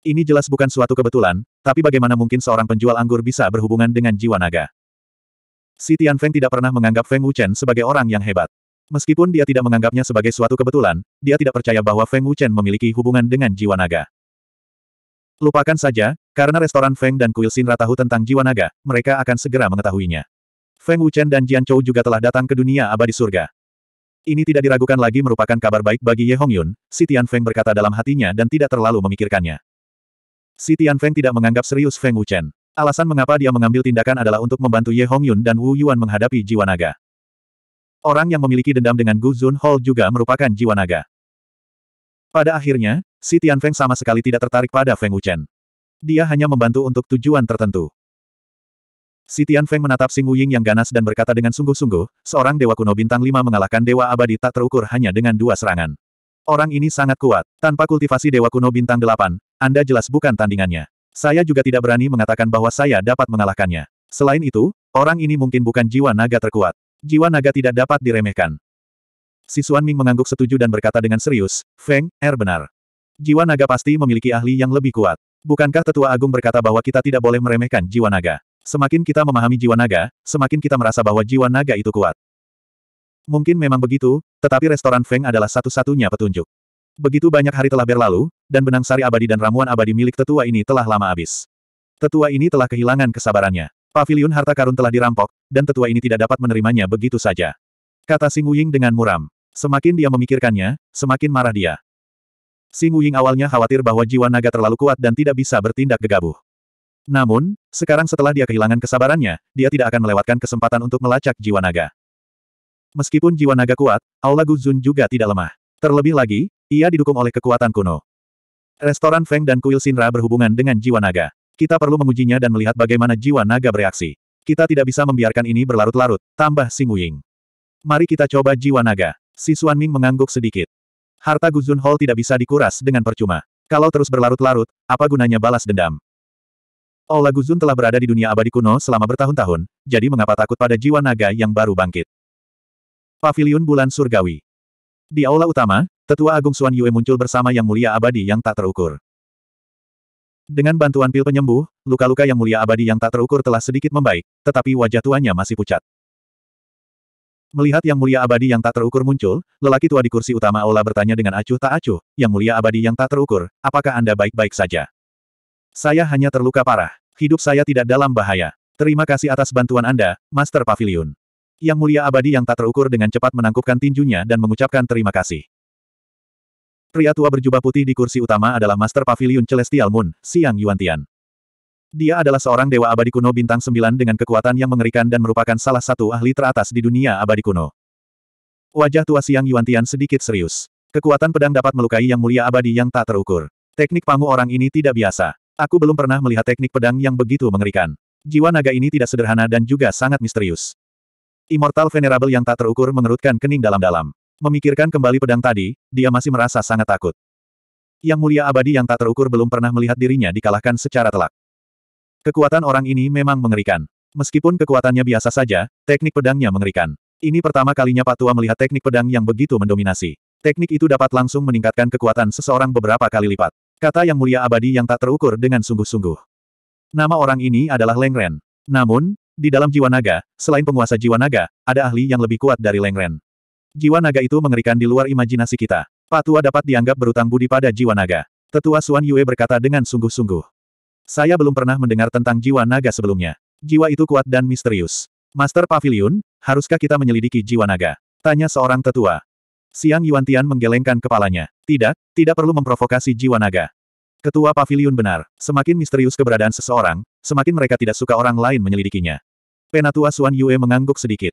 Ini jelas bukan suatu kebetulan, tapi bagaimana mungkin seorang penjual anggur bisa berhubungan dengan jiwa naga? Si Feng tidak pernah menganggap Feng Wuchen sebagai orang yang hebat. Meskipun dia tidak menganggapnya sebagai suatu kebetulan, dia tidak percaya bahwa Feng Wuchen memiliki hubungan dengan jiwa naga. Lupakan saja, karena restoran Feng dan Kuil Sinra tahu tentang jiwa naga, mereka akan segera mengetahuinya. Feng Wuchen dan Jian Chou juga telah datang ke dunia abadi surga. Ini tidak diragukan lagi merupakan kabar baik bagi Ye Hongyun, si Tian Feng berkata dalam hatinya dan tidak terlalu memikirkannya. Si Feng tidak menganggap serius Feng Wuchen. Alasan mengapa dia mengambil tindakan adalah untuk membantu Ye Hongyun dan Wu Yuan menghadapi jiwa naga. Orang yang memiliki dendam dengan Gu Zun Hall juga merupakan jiwa naga. Pada akhirnya, si Feng sama sekali tidak tertarik pada Feng Wuchen. Dia hanya membantu untuk tujuan tertentu. Si Feng menatap Sing Wuying yang ganas dan berkata dengan sungguh-sungguh, seorang dewa kuno bintang lima mengalahkan dewa abadi tak terukur hanya dengan dua serangan. Orang ini sangat kuat. Tanpa kultivasi dewa kuno bintang delapan, anda jelas bukan tandingannya. Saya juga tidak berani mengatakan bahwa saya dapat mengalahkannya. Selain itu, orang ini mungkin bukan jiwa naga terkuat. Jiwa naga tidak dapat diremehkan. Si Ming mengangguk setuju dan berkata dengan serius, Feng, er benar. Jiwa naga pasti memiliki ahli yang lebih kuat. Bukankah tetua agung berkata bahwa kita tidak boleh meremehkan jiwa naga? Semakin kita memahami jiwa naga, semakin kita merasa bahwa jiwa naga itu kuat. Mungkin memang begitu, tetapi restoran Feng adalah satu-satunya petunjuk. Begitu banyak hari telah berlalu, dan benang sari abadi dan ramuan abadi milik tetua ini telah lama habis. Tetua ini telah kehilangan kesabarannya. Pavilion harta karun telah dirampok, dan tetua ini tidak dapat menerimanya begitu saja. Kata Sing Wuying dengan muram. Semakin dia memikirkannya, semakin marah dia. Sing Wuying awalnya khawatir bahwa jiwa naga terlalu kuat dan tidak bisa bertindak gegabah. Namun, sekarang setelah dia kehilangan kesabarannya, dia tidak akan melewatkan kesempatan untuk melacak jiwa naga. Meskipun jiwa naga kuat, Aula Guzun juga tidak lemah. Terlebih lagi, ia didukung oleh kekuatan kuno. Restoran Feng dan kuil Sinra berhubungan dengan jiwa naga. Kita perlu mengujinya dan melihat bagaimana jiwa naga bereaksi. Kita tidak bisa membiarkan ini berlarut-larut, tambah Sing Wuying. Mari kita coba jiwa naga. Si Xuan Ming mengangguk sedikit. Harta Guzun Hall tidak bisa dikuras dengan percuma. Kalau terus berlarut-larut, apa gunanya balas dendam? Ola Guzun telah berada di dunia abadi kuno selama bertahun-tahun, jadi mengapa takut pada jiwa naga yang baru bangkit? Pavilion Bulan Surgawi di aula utama, Tetua Agung Suan Yue muncul bersama Yang Mulia Abadi yang tak terukur. Dengan bantuan pil penyembuh, luka-luka Yang Mulia Abadi yang tak terukur telah sedikit membaik, tetapi wajah tuanya masih pucat. Melihat Yang Mulia Abadi yang tak terukur muncul, lelaki tua di kursi utama aula bertanya dengan acuh tak acuh, Yang Mulia Abadi yang tak terukur, apakah Anda baik-baik saja? Saya hanya terluka parah. Hidup saya tidak dalam bahaya. Terima kasih atas bantuan Anda, Master Pavilion. Yang mulia abadi yang tak terukur dengan cepat menangkupkan tinjunya dan mengucapkan terima kasih. Pria tua berjubah putih di kursi utama adalah Master Pavilion Celestial Moon, Siang Yuantian. Dia adalah seorang dewa abadi kuno bintang sembilan dengan kekuatan yang mengerikan dan merupakan salah satu ahli teratas di dunia abadi kuno. Wajah tua Siang Yuantian sedikit serius. Kekuatan pedang dapat melukai yang mulia abadi yang tak terukur. Teknik pangu orang ini tidak biasa. Aku belum pernah melihat teknik pedang yang begitu mengerikan. Jiwa naga ini tidak sederhana dan juga sangat misterius. Immortal Venerable yang tak terukur mengerutkan kening dalam-dalam. Memikirkan kembali pedang tadi, dia masih merasa sangat takut. Yang mulia abadi yang tak terukur belum pernah melihat dirinya dikalahkan secara telak. Kekuatan orang ini memang mengerikan. Meskipun kekuatannya biasa saja, teknik pedangnya mengerikan. Ini pertama kalinya Pak Tua melihat teknik pedang yang begitu mendominasi. Teknik itu dapat langsung meningkatkan kekuatan seseorang beberapa kali lipat. Kata yang mulia abadi yang tak terukur dengan sungguh-sungguh. Nama orang ini adalah Lengren. Namun, di dalam jiwa naga, selain penguasa jiwa naga, ada ahli yang lebih kuat dari Lengren. Jiwa naga itu mengerikan di luar imajinasi kita. Patua dapat dianggap berutang budi pada jiwa naga. Tetua Suan Yue berkata dengan sungguh-sungguh. Saya belum pernah mendengar tentang jiwa naga sebelumnya. Jiwa itu kuat dan misterius. Master Pavilion, haruskah kita menyelidiki jiwa naga? Tanya seorang tetua. Siang Yuan Tian menggelengkan kepalanya. Tidak, tidak perlu memprovokasi jiwa naga. Ketua Pavilion benar, semakin misterius keberadaan seseorang, semakin mereka tidak suka orang lain menyelidikinya. Penatua Suan Yue mengangguk sedikit.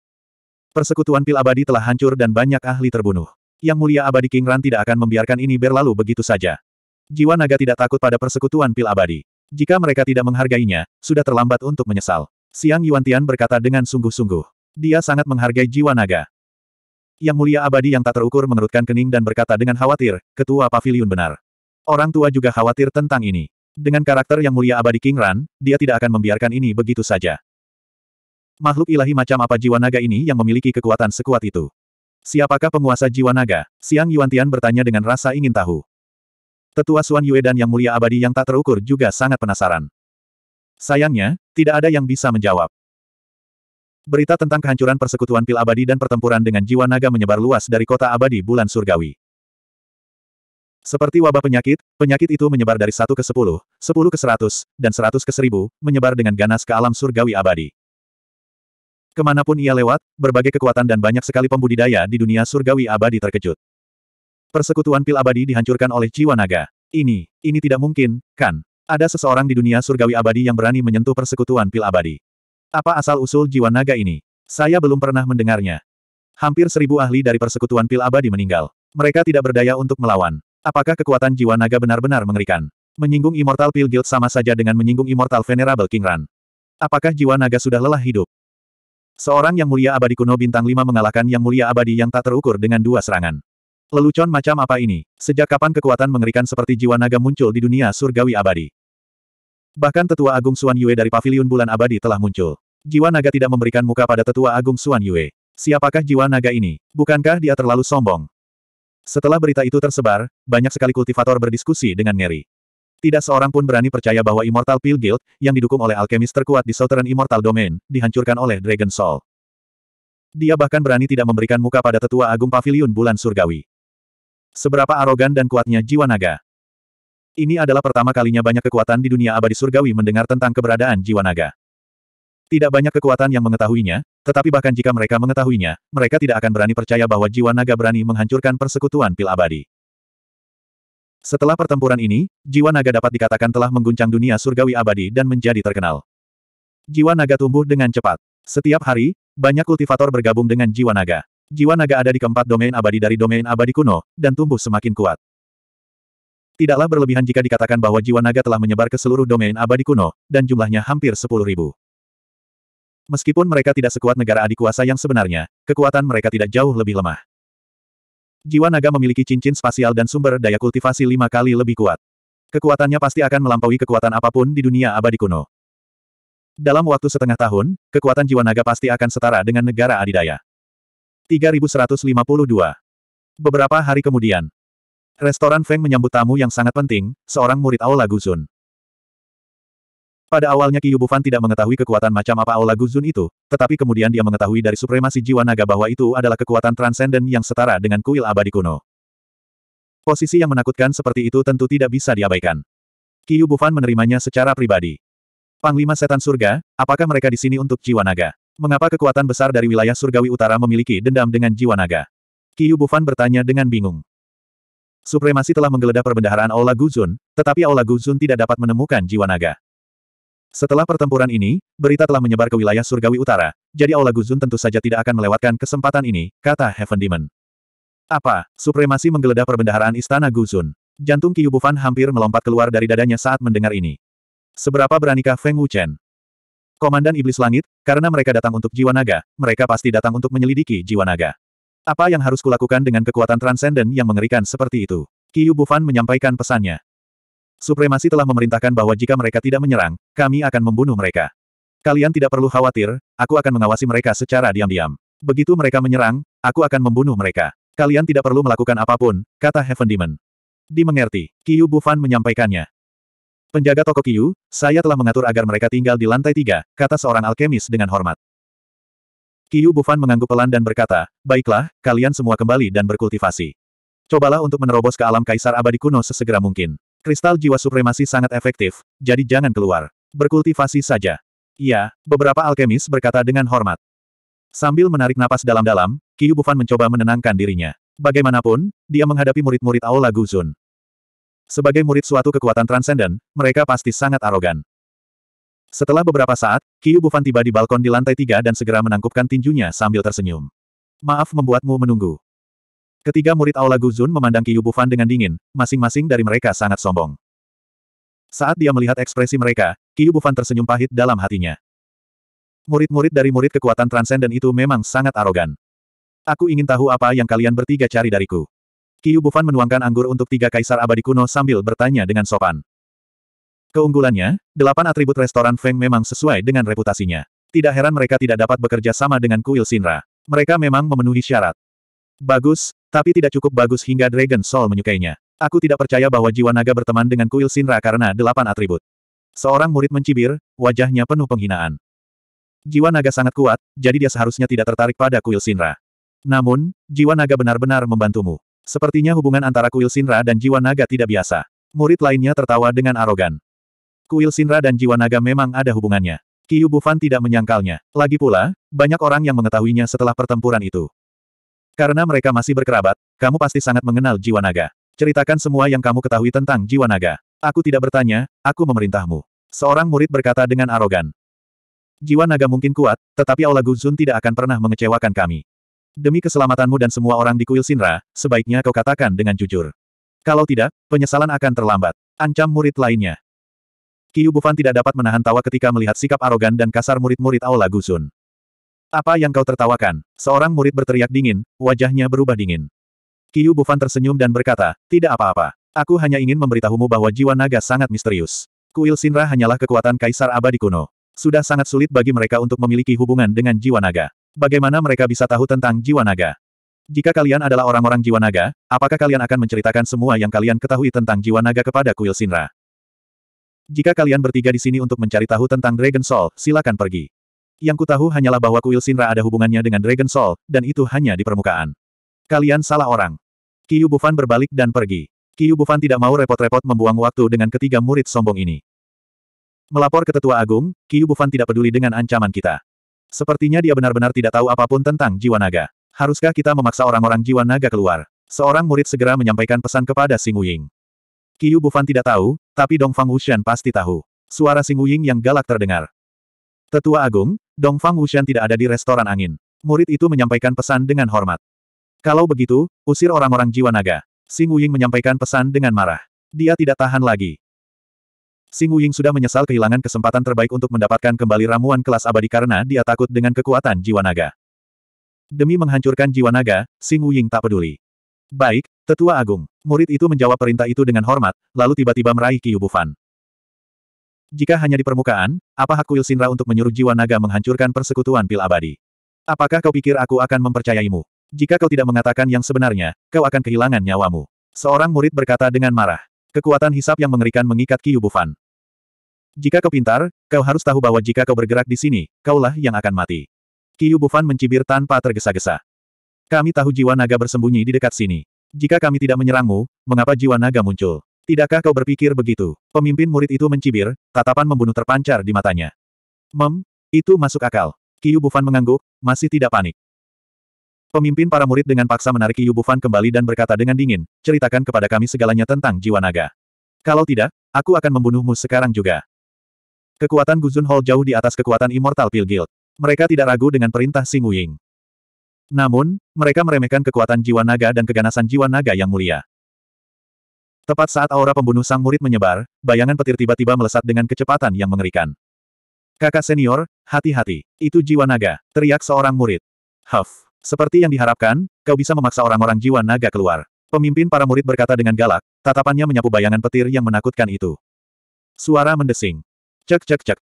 Persekutuan pil abadi telah hancur dan banyak ahli terbunuh. Yang mulia abadi King Ran tidak akan membiarkan ini berlalu begitu saja. Jiwa naga tidak takut pada persekutuan pil abadi. Jika mereka tidak menghargainya, sudah terlambat untuk menyesal. Siang Yuan Tian berkata dengan sungguh-sungguh. Dia sangat menghargai jiwa naga. Yang mulia abadi yang tak terukur mengerutkan kening dan berkata dengan khawatir, ketua pavilion benar. Orang tua juga khawatir tentang ini. Dengan karakter yang mulia abadi King Ran, dia tidak akan membiarkan ini begitu saja. Makhluk ilahi macam apa jiwa naga ini yang memiliki kekuatan sekuat itu? Siapakah penguasa jiwa naga? Siang Yuantian bertanya dengan rasa ingin tahu. Tetua Suan Yue dan Yang Mulia Abadi yang tak terukur juga sangat penasaran. Sayangnya, tidak ada yang bisa menjawab. Berita tentang kehancuran persekutuan pil abadi dan pertempuran dengan jiwa naga menyebar luas dari kota abadi bulan surgawi. Seperti wabah penyakit, penyakit itu menyebar dari satu ke sepuluh, sepuluh ke seratus, dan seratus ke seribu, menyebar dengan ganas ke alam surgawi abadi. Kemanapun ia lewat, berbagai kekuatan dan banyak sekali pembudidaya di dunia surgawi abadi terkejut. Persekutuan pil abadi dihancurkan oleh jiwa naga. Ini, ini tidak mungkin, kan? Ada seseorang di dunia surgawi abadi yang berani menyentuh persekutuan pil abadi. Apa asal-usul jiwa naga ini? Saya belum pernah mendengarnya. Hampir seribu ahli dari persekutuan pil abadi meninggal. Mereka tidak berdaya untuk melawan. Apakah kekuatan jiwa naga benar-benar mengerikan? Menyinggung Immortal Pil Guild sama saja dengan menyinggung Immortal Venerable King Ran. Apakah jiwa naga sudah lelah hidup? Seorang yang mulia abadi kuno bintang lima mengalahkan yang mulia abadi yang tak terukur dengan dua serangan. Lelucon macam apa ini? Sejak kapan kekuatan mengerikan seperti jiwa naga muncul di dunia surgawi abadi? Bahkan tetua agung Suan Yue dari Paviliun bulan abadi telah muncul. Jiwa naga tidak memberikan muka pada tetua agung Suan Yue. Siapakah jiwa naga ini? Bukankah dia terlalu sombong? Setelah berita itu tersebar, banyak sekali kultivator berdiskusi dengan ngeri. Tidak seorang pun berani percaya bahwa Immortal Pill Guild, yang didukung oleh alkemis terkuat di Southern Immortal Domain, dihancurkan oleh Dragon Soul. Dia bahkan berani tidak memberikan muka pada tetua agung pavilion bulan surgawi. Seberapa arogan dan kuatnya jiwa naga. Ini adalah pertama kalinya banyak kekuatan di dunia abadi surgawi mendengar tentang keberadaan jiwa naga. Tidak banyak kekuatan yang mengetahuinya, tetapi bahkan jika mereka mengetahuinya, mereka tidak akan berani percaya bahwa jiwa naga berani menghancurkan persekutuan pil abadi. Setelah pertempuran ini, jiwa naga dapat dikatakan telah mengguncang dunia surgawi abadi dan menjadi terkenal. Jiwa naga tumbuh dengan cepat. Setiap hari, banyak kultivator bergabung dengan jiwa naga. Jiwa naga ada di keempat domain abadi dari domain abadi kuno, dan tumbuh semakin kuat. Tidaklah berlebihan jika dikatakan bahwa jiwa naga telah menyebar ke seluruh domain abadi kuno, dan jumlahnya hampir sepuluh ribu. Meskipun mereka tidak sekuat negara adik kuasa yang sebenarnya, kekuatan mereka tidak jauh lebih lemah. Jiwa naga memiliki cincin spasial dan sumber daya kultivasi lima kali lebih kuat. Kekuatannya pasti akan melampaui kekuatan apapun di dunia abadi kuno. Dalam waktu setengah tahun, kekuatan jiwa naga pasti akan setara dengan negara adidaya. 3152 Beberapa hari kemudian, restoran Feng menyambut tamu yang sangat penting, seorang murid Aula Guzun. Pada awalnya Bufan tidak mengetahui kekuatan macam apa Aula Guzun itu, tetapi kemudian dia mengetahui dari supremasi jiwa naga bahwa itu adalah kekuatan transenden yang setara dengan kuil abadi kuno. Posisi yang menakutkan seperti itu tentu tidak bisa diabaikan. Bufan menerimanya secara pribadi. Panglima Setan Surga, apakah mereka di sini untuk jiwa naga? Mengapa kekuatan besar dari wilayah surgawi utara memiliki dendam dengan jiwa naga? Bufan bertanya dengan bingung. Supremasi telah menggeledah perbendaharaan Aula Guzun, tetapi Aula Guzun tidak dapat menemukan jiwa naga. Setelah pertempuran ini, berita telah menyebar ke wilayah surgawi utara, jadi Aula Guzun tentu saja tidak akan melewatkan kesempatan ini, kata Heaven Demon. Apa? Supremasi menggeledah perbendaharaan istana Guzun. Jantung Qiu Bufan hampir melompat keluar dari dadanya saat mendengar ini. Seberapa beranikah Feng Wuchen? Komandan Iblis Langit, karena mereka datang untuk jiwa naga, mereka pasti datang untuk menyelidiki jiwa naga. Apa yang harus kulakukan dengan kekuatan transenden yang mengerikan seperti itu? Qiu Bufan menyampaikan pesannya. Supremasi telah memerintahkan bahwa jika mereka tidak menyerang, kami akan membunuh mereka. Kalian tidak perlu khawatir, aku akan mengawasi mereka secara diam-diam. Begitu mereka menyerang, aku akan membunuh mereka. Kalian tidak perlu melakukan apapun, kata Heaven Demon. Dimengerti, Kiyu Bufan menyampaikannya. Penjaga toko Kiyu, saya telah mengatur agar mereka tinggal di lantai tiga, kata seorang alkemis dengan hormat. Kiyu Bufan mengangguk pelan dan berkata, baiklah, kalian semua kembali dan berkultivasi. Cobalah untuk menerobos ke alam kaisar abadi kuno sesegera mungkin. Kristal jiwa supremasi sangat efektif, jadi jangan keluar. Berkultivasi saja. Iya, beberapa alkemis berkata dengan hormat. Sambil menarik napas dalam-dalam, Qiu Bufan mencoba menenangkan dirinya. Bagaimanapun, dia menghadapi murid-murid Aula Guzun. Sebagai murid suatu kekuatan transenden, mereka pasti sangat arogan. Setelah beberapa saat, Qiu Bufan tiba di balkon di lantai tiga dan segera menangkupkan tinjunya sambil tersenyum. Maaf membuatmu menunggu. Ketiga murid Aula Guzun memandang Qiyu Bufan dengan dingin, masing-masing dari mereka sangat sombong. Saat dia melihat ekspresi mereka, Qiyu Bufan tersenyum pahit dalam hatinya. Murid-murid dari murid kekuatan transenden itu memang sangat arogan. Aku ingin tahu apa yang kalian bertiga cari dariku. Qiyu Bufan menuangkan anggur untuk tiga kaisar abadi kuno sambil bertanya dengan sopan. Keunggulannya, delapan atribut restoran Feng memang sesuai dengan reputasinya. Tidak heran mereka tidak dapat bekerja sama dengan kuil Sinra. Mereka memang memenuhi syarat. Bagus, tapi tidak cukup bagus hingga Dragon Soul menyukainya. Aku tidak percaya bahwa jiwa naga berteman dengan kuil Sinra karena delapan atribut. Seorang murid mencibir, wajahnya penuh penghinaan. Jiwa naga sangat kuat, jadi dia seharusnya tidak tertarik pada kuil Sinra. Namun, jiwa naga benar-benar membantumu. Sepertinya hubungan antara kuil Sinra dan jiwa naga tidak biasa. Murid lainnya tertawa dengan arogan. Kuil Sinra dan jiwa naga memang ada hubungannya. Kiyu Bufan tidak menyangkalnya. Lagi pula, banyak orang yang mengetahuinya setelah pertempuran itu. Karena mereka masih berkerabat, kamu pasti sangat mengenal jiwa naga. Ceritakan semua yang kamu ketahui tentang jiwa naga. Aku tidak bertanya, aku memerintahmu. Seorang murid berkata dengan arogan. Jiwa naga mungkin kuat, tetapi Aula Guzun tidak akan pernah mengecewakan kami. Demi keselamatanmu dan semua orang di kuil Sinra, sebaiknya kau katakan dengan jujur. Kalau tidak, penyesalan akan terlambat. Ancam murid lainnya. Kiyubufan tidak dapat menahan tawa ketika melihat sikap arogan dan kasar murid-murid Aula Guzun. Apa yang kau tertawakan? Seorang murid berteriak dingin, wajahnya berubah dingin. Kiyu Bufan tersenyum dan berkata, tidak apa-apa. Aku hanya ingin memberitahumu bahwa jiwa naga sangat misterius. Kuil Sinra hanyalah kekuatan kaisar abadi kuno. Sudah sangat sulit bagi mereka untuk memiliki hubungan dengan jiwa naga. Bagaimana mereka bisa tahu tentang jiwa naga? Jika kalian adalah orang-orang jiwa naga, apakah kalian akan menceritakan semua yang kalian ketahui tentang jiwa naga kepada kuil Sinra? Jika kalian bertiga di sini untuk mencari tahu tentang Dragon Soul, silakan pergi. Yang kutahu hanyalah bahwa kuil Sinra ada hubungannya dengan Dragon Soul, dan itu hanya di permukaan. Kalian salah orang. Kiyu Bufan berbalik dan pergi. Kiyu Bufan tidak mau repot-repot membuang waktu dengan ketiga murid sombong ini. Melapor ke Tetua Agung, Kiyu Bufan tidak peduli dengan ancaman kita. Sepertinya dia benar-benar tidak tahu apapun tentang jiwa naga. Haruskah kita memaksa orang-orang jiwa naga keluar? Seorang murid segera menyampaikan pesan kepada Sing Wuying. Qiu Bufan tidak tahu, tapi Dong Fang Wuxian pasti tahu. Suara Sing Wuying yang galak terdengar. Tetua Agung, Dongfang Wushan tidak ada di restoran angin. Murid itu menyampaikan pesan dengan hormat. Kalau begitu, usir orang-orang jiwa naga. Sing Wuying menyampaikan pesan dengan marah. Dia tidak tahan lagi. Sing Wuying sudah menyesal kehilangan kesempatan terbaik untuk mendapatkan kembali ramuan kelas abadi karena dia takut dengan kekuatan jiwa naga. Demi menghancurkan jiwa naga, Sing Wuying tak peduli. Baik, Tetua Agung. Murid itu menjawab perintah itu dengan hormat, lalu tiba-tiba meraih Kiyu Bufan. Jika hanya di permukaan, apa hak kuil Sinra untuk menyuruh jiwa naga menghancurkan persekutuan pil abadi? Apakah kau pikir aku akan mempercayaimu? Jika kau tidak mengatakan yang sebenarnya, kau akan kehilangan nyawamu. Seorang murid berkata dengan marah. Kekuatan hisap yang mengerikan mengikat Ki Bufan. Jika kau pintar, kau harus tahu bahwa jika kau bergerak di sini, kaulah yang akan mati. Ki Bufan mencibir tanpa tergesa-gesa. Kami tahu jiwa naga bersembunyi di dekat sini. Jika kami tidak menyerangmu, mengapa jiwa naga muncul? Tidakkah kau berpikir begitu? Pemimpin murid itu mencibir, tatapan membunuh terpancar di matanya. Mem, itu masuk akal. Kiyu Bufan mengangguk, masih tidak panik. Pemimpin para murid dengan paksa menarik Kiyu Bufan kembali dan berkata dengan dingin, ceritakan kepada kami segalanya tentang jiwa naga. Kalau tidak, aku akan membunuhmu sekarang juga. Kekuatan Guzun Hall jauh di atas kekuatan Immortal Pill Guild. Mereka tidak ragu dengan perintah Sing Wuying. Namun, mereka meremehkan kekuatan jiwa naga dan keganasan jiwa naga yang mulia. Tepat saat aura pembunuh sang murid menyebar, bayangan petir tiba-tiba melesat dengan kecepatan yang mengerikan. Kakak senior, hati-hati, itu jiwa naga, teriak seorang murid. Huff, seperti yang diharapkan, kau bisa memaksa orang-orang jiwa naga keluar. Pemimpin para murid berkata dengan galak, tatapannya menyapu bayangan petir yang menakutkan itu. Suara mendesing. Cek cek cek.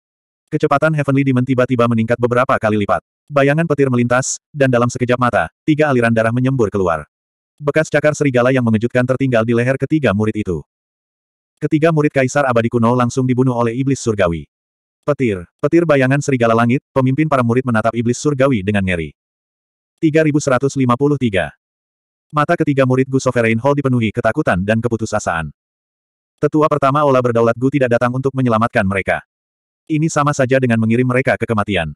Kecepatan Heavenly Demon tiba-tiba meningkat beberapa kali lipat. Bayangan petir melintas, dan dalam sekejap mata, tiga aliran darah menyembur keluar. Bekas cakar serigala yang mengejutkan tertinggal di leher ketiga murid itu. Ketiga murid kaisar abadi kuno langsung dibunuh oleh iblis surgawi. Petir, petir bayangan serigala langit, pemimpin para murid menatap iblis surgawi dengan ngeri. 3153. Mata ketiga murid Gu Sovereign Hall dipenuhi ketakutan dan keputusasaan. Tetua pertama Ola berdaulat Gu tidak datang untuk menyelamatkan mereka. Ini sama saja dengan mengirim mereka ke kematian.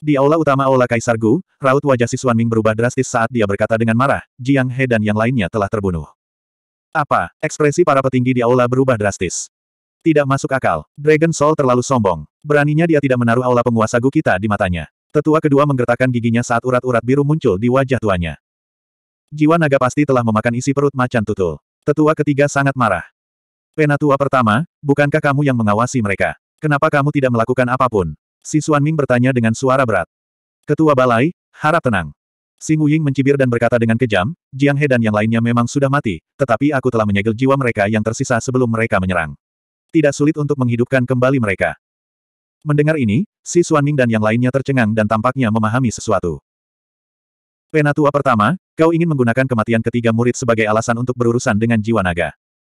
Di aula utama Aula Kaisar Gu, raut wajah si Ming berubah drastis saat dia berkata dengan marah, Jiang He dan yang lainnya telah terbunuh. Apa? Ekspresi para petinggi di aula berubah drastis. Tidak masuk akal. Dragon Soul terlalu sombong. Beraninya dia tidak menaruh aula penguasa Gu kita di matanya. Tetua kedua menggertakkan giginya saat urat-urat biru muncul di wajah tuanya. Jiwa naga pasti telah memakan isi perut macan tutul. Tetua ketiga sangat marah. Penatua pertama, bukankah kamu yang mengawasi mereka? Kenapa kamu tidak melakukan apapun? Si Ming bertanya dengan suara berat. Ketua Balai, harap tenang. Si Ying mencibir dan berkata dengan kejam, Jiang He dan yang lainnya memang sudah mati, tetapi aku telah menyegel jiwa mereka yang tersisa sebelum mereka menyerang. Tidak sulit untuk menghidupkan kembali mereka. Mendengar ini, si Ming dan yang lainnya tercengang dan tampaknya memahami sesuatu. Penatua pertama, kau ingin menggunakan kematian ketiga murid sebagai alasan untuk berurusan dengan jiwa naga.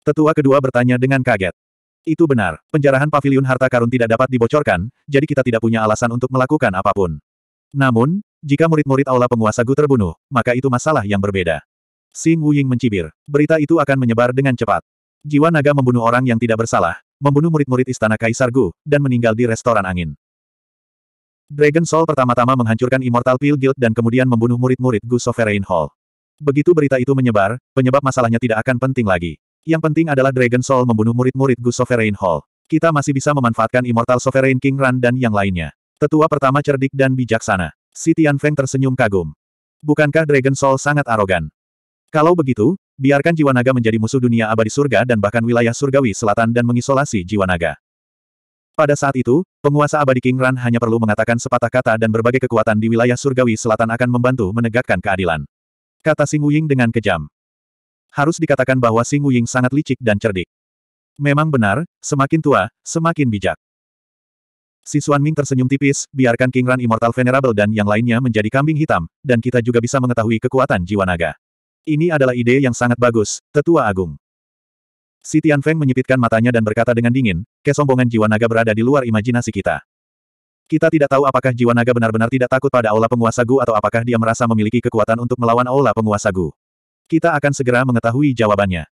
Tetua kedua bertanya dengan kaget. Itu benar, penjarahan pavilion harta karun tidak dapat dibocorkan, jadi kita tidak punya alasan untuk melakukan apapun. Namun, jika murid-murid aula penguasa Gu terbunuh, maka itu masalah yang berbeda. Xing Wuying mencibir, berita itu akan menyebar dengan cepat. Jiwa naga membunuh orang yang tidak bersalah, membunuh murid-murid istana Kaisar Gu, dan meninggal di restoran angin. Dragon Soul pertama-tama menghancurkan Immortal Peel Guild dan kemudian membunuh murid-murid Gu Sovereign Hall. Begitu berita itu menyebar, penyebab masalahnya tidak akan penting lagi. Yang penting adalah Dragon Soul membunuh murid-murid Gu Sovereign Hall. Kita masih bisa memanfaatkan Immortal Sovereign King Ran dan yang lainnya. Tetua pertama cerdik dan bijaksana. Si Feng tersenyum kagum. Bukankah Dragon Soul sangat arogan? Kalau begitu, biarkan jiwa naga menjadi musuh dunia abadi surga dan bahkan wilayah surgawi selatan dan mengisolasi jiwa naga. Pada saat itu, penguasa abadi King Ran hanya perlu mengatakan sepatah kata dan berbagai kekuatan di wilayah surgawi selatan akan membantu menegakkan keadilan. Kata Sing Wuying dengan kejam harus dikatakan bahwa Sing Wuying sangat licik dan cerdik. Memang benar, semakin tua, semakin bijak. Si Xuan Ming tersenyum tipis, biarkan King Ran Immortal Venerable dan yang lainnya menjadi kambing hitam, dan kita juga bisa mengetahui kekuatan jiwa naga. Ini adalah ide yang sangat bagus, tetua agung. Si Tian Feng menyipitkan matanya dan berkata dengan dingin, kesombongan jiwa naga berada di luar imajinasi kita. Kita tidak tahu apakah jiwa naga benar-benar tidak takut pada aula penguasa Gu atau apakah dia merasa memiliki kekuatan untuk melawan aula penguasa Gu. Kita akan segera mengetahui jawabannya.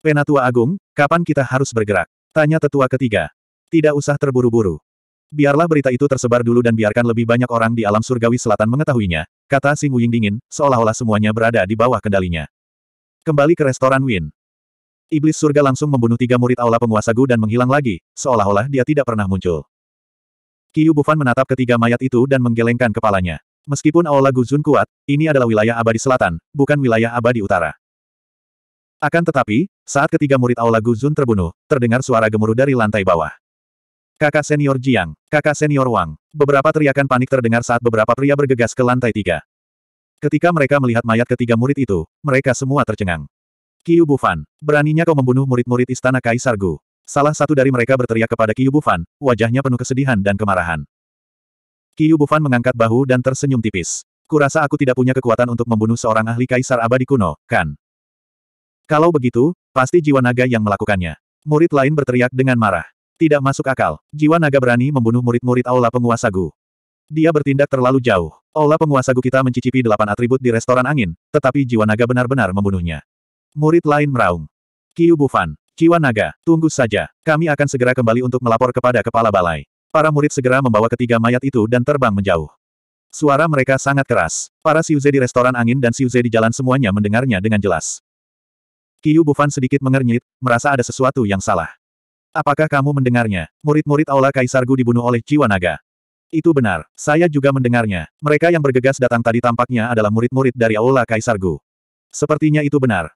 Penatua Agung, kapan kita harus bergerak? Tanya tetua ketiga. Tidak usah terburu-buru. Biarlah berita itu tersebar dulu dan biarkan lebih banyak orang di alam surgawi selatan mengetahuinya, kata Sing Ying dingin, seolah-olah semuanya berada di bawah kendalinya. Kembali ke restoran Win. Iblis surga langsung membunuh tiga murid aula penguasa Gu dan menghilang lagi, seolah-olah dia tidak pernah muncul. Qiu Bufan menatap ketiga mayat itu dan menggelengkan kepalanya. Meskipun Aula Guzun kuat, ini adalah wilayah abadi selatan, bukan wilayah abadi utara. Akan tetapi, saat ketiga murid Aula Guzun terbunuh, terdengar suara gemuruh dari lantai bawah. Kakak senior Jiang, kakak senior Wang. Beberapa teriakan panik terdengar saat beberapa pria bergegas ke lantai tiga. Ketika mereka melihat mayat ketiga murid itu, mereka semua tercengang. Qiu Bufan, beraninya kau membunuh murid-murid istana Kaisar Gu. Salah satu dari mereka berteriak kepada Qiu Bufan, wajahnya penuh kesedihan dan kemarahan. Qiu Bufan mengangkat bahu dan tersenyum tipis. Kurasa aku tidak punya kekuatan untuk membunuh seorang ahli kaisar abadi kuno, kan? Kalau begitu, pasti jiwa naga yang melakukannya. Murid lain berteriak dengan marah. Tidak masuk akal, jiwa naga berani membunuh murid-murid aula penguasa Gu. Dia bertindak terlalu jauh. Aula penguasa Gu kita mencicipi delapan atribut di restoran angin, tetapi jiwa naga benar-benar membunuhnya. Murid lain meraung. Qiu Bufan, jiwa naga, tunggu saja, kami akan segera kembali untuk melapor kepada kepala balai. Para murid segera membawa ketiga mayat itu dan terbang menjauh. Suara mereka sangat keras. Para Siuze di restoran angin dan Siuze di jalan semuanya mendengarnya dengan jelas. Kiyu Bufan sedikit mengernyit, merasa ada sesuatu yang salah. Apakah kamu mendengarnya? Murid-murid Aula Kaisargu dibunuh oleh Jiwa Naga. Itu benar, saya juga mendengarnya. Mereka yang bergegas datang tadi tampaknya adalah murid-murid dari Aula Kaisargu. Sepertinya itu benar.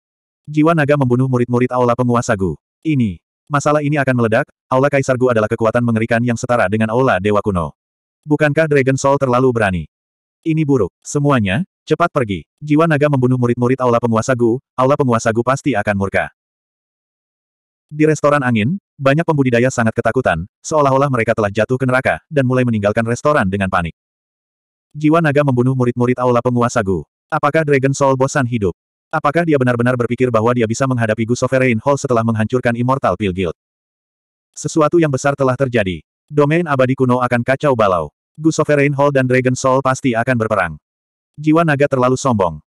Jiwa Naga membunuh murid-murid Aula Penguasa Gu. Ini, Masalah ini akan meledak, Aula Kaisar Gu adalah kekuatan mengerikan yang setara dengan Aula Dewa Kuno. Bukankah Dragon Soul terlalu berani? Ini buruk. Semuanya, cepat pergi. Jiwa naga membunuh murid-murid Aula Penguasa Gu, Aula Penguasa Gu pasti akan murka. Di restoran angin, banyak pembudidaya sangat ketakutan, seolah-olah mereka telah jatuh ke neraka, dan mulai meninggalkan restoran dengan panik. Jiwa naga membunuh murid-murid Aula Penguasa Gu. Apakah Dragon Soul bosan hidup? Apakah dia benar-benar berpikir bahwa dia bisa menghadapi Gu Sovereign Hall setelah menghancurkan Immortal Pill Guild? Sesuatu yang besar telah terjadi. Domain abadi kuno akan kacau balau. Gu Sovereign Hall dan Dragon Soul pasti akan berperang. Jiwa naga terlalu sombong.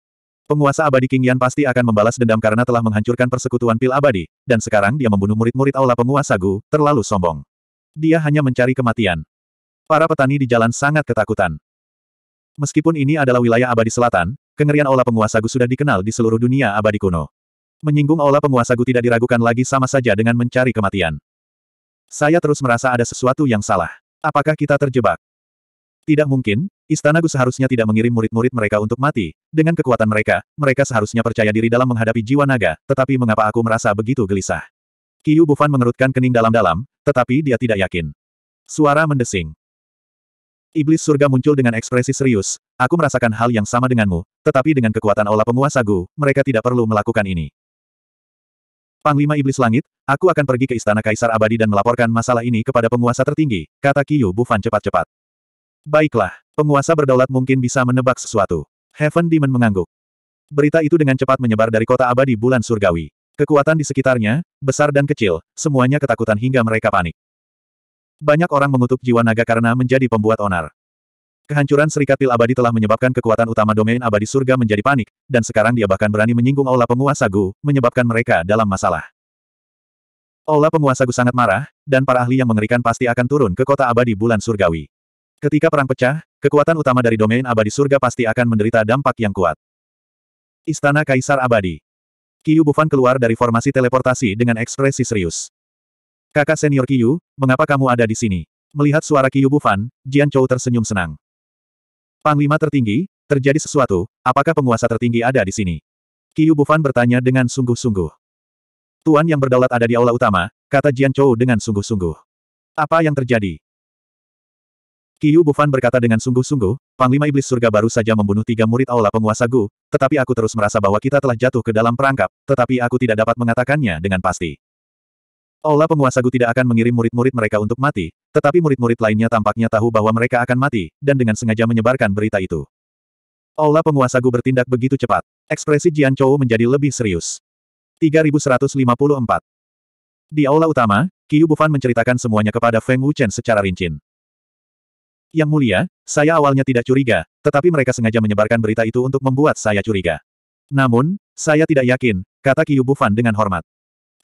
Penguasa abadi King Yan pasti akan membalas dendam karena telah menghancurkan persekutuan pil abadi, dan sekarang dia membunuh murid-murid aula penguasa Gu, terlalu sombong. Dia hanya mencari kematian. Para petani di jalan sangat ketakutan. Meskipun ini adalah wilayah abadi selatan, Kengerian aula penguasa Gu sudah dikenal di seluruh dunia abadi kuno. Menyinggung aula penguasa Gu tidak diragukan lagi sama saja dengan mencari kematian. Saya terus merasa ada sesuatu yang salah. Apakah kita terjebak? Tidak mungkin, istana Gu seharusnya tidak mengirim murid-murid mereka untuk mati. Dengan kekuatan mereka, mereka seharusnya percaya diri dalam menghadapi jiwa naga, tetapi mengapa aku merasa begitu gelisah? Kiyu Bufan mengerutkan kening dalam-dalam, tetapi dia tidak yakin. Suara mendesing. Iblis surga muncul dengan ekspresi serius, aku merasakan hal yang sama denganmu, tetapi dengan kekuatan olah penguasa Gu, mereka tidak perlu melakukan ini. Panglima Iblis Langit, aku akan pergi ke Istana Kaisar Abadi dan melaporkan masalah ini kepada penguasa tertinggi, kata Kiyu Bufan cepat-cepat. Baiklah, penguasa berdaulat mungkin bisa menebak sesuatu. Heaven Demon mengangguk. Berita itu dengan cepat menyebar dari kota abadi bulan surgawi. Kekuatan di sekitarnya, besar dan kecil, semuanya ketakutan hingga mereka panik. Banyak orang mengutuk jiwa naga karena menjadi pembuat onar. Kehancuran Serikat Pil Abadi telah menyebabkan kekuatan utama domain abadi surga menjadi panik, dan sekarang dia bahkan berani menyinggung Aula Penguasa Gu, menyebabkan mereka dalam masalah. Aula Penguasa Gu sangat marah, dan para ahli yang mengerikan pasti akan turun ke kota abadi bulan surgawi. Ketika perang pecah, kekuatan utama dari domain abadi surga pasti akan menderita dampak yang kuat. Istana Kaisar Abadi Kiyu Bufan keluar dari formasi teleportasi dengan ekspresi serius. Kakak senior Kiyu, mengapa kamu ada di sini? Melihat suara Kiyu Bufan, Jian Chou tersenyum senang. Panglima tertinggi, terjadi sesuatu, apakah penguasa tertinggi ada di sini? Kiyu Bufan bertanya dengan sungguh-sungguh. Tuan yang berdaulat ada di aula utama, kata Jian Chou dengan sungguh-sungguh. Apa yang terjadi? Kiyu Bufan berkata dengan sungguh-sungguh, Panglima Iblis Surga baru saja membunuh tiga murid Aula Penguasa Gu, tetapi aku terus merasa bahwa kita telah jatuh ke dalam perangkap, tetapi aku tidak dapat mengatakannya dengan pasti. Ola penguasa Gu tidak akan mengirim murid-murid mereka untuk mati, tetapi murid-murid lainnya tampaknya tahu bahwa mereka akan mati, dan dengan sengaja menyebarkan berita itu. Aula penguasa Gu bertindak begitu cepat. Ekspresi Jian Chou menjadi lebih serius. 3154 Di aula utama, Qiu Bufan menceritakan semuanya kepada Feng Wuchen secara rinci. Yang mulia, saya awalnya tidak curiga, tetapi mereka sengaja menyebarkan berita itu untuk membuat saya curiga. Namun, saya tidak yakin, kata Qiu Bufan dengan hormat.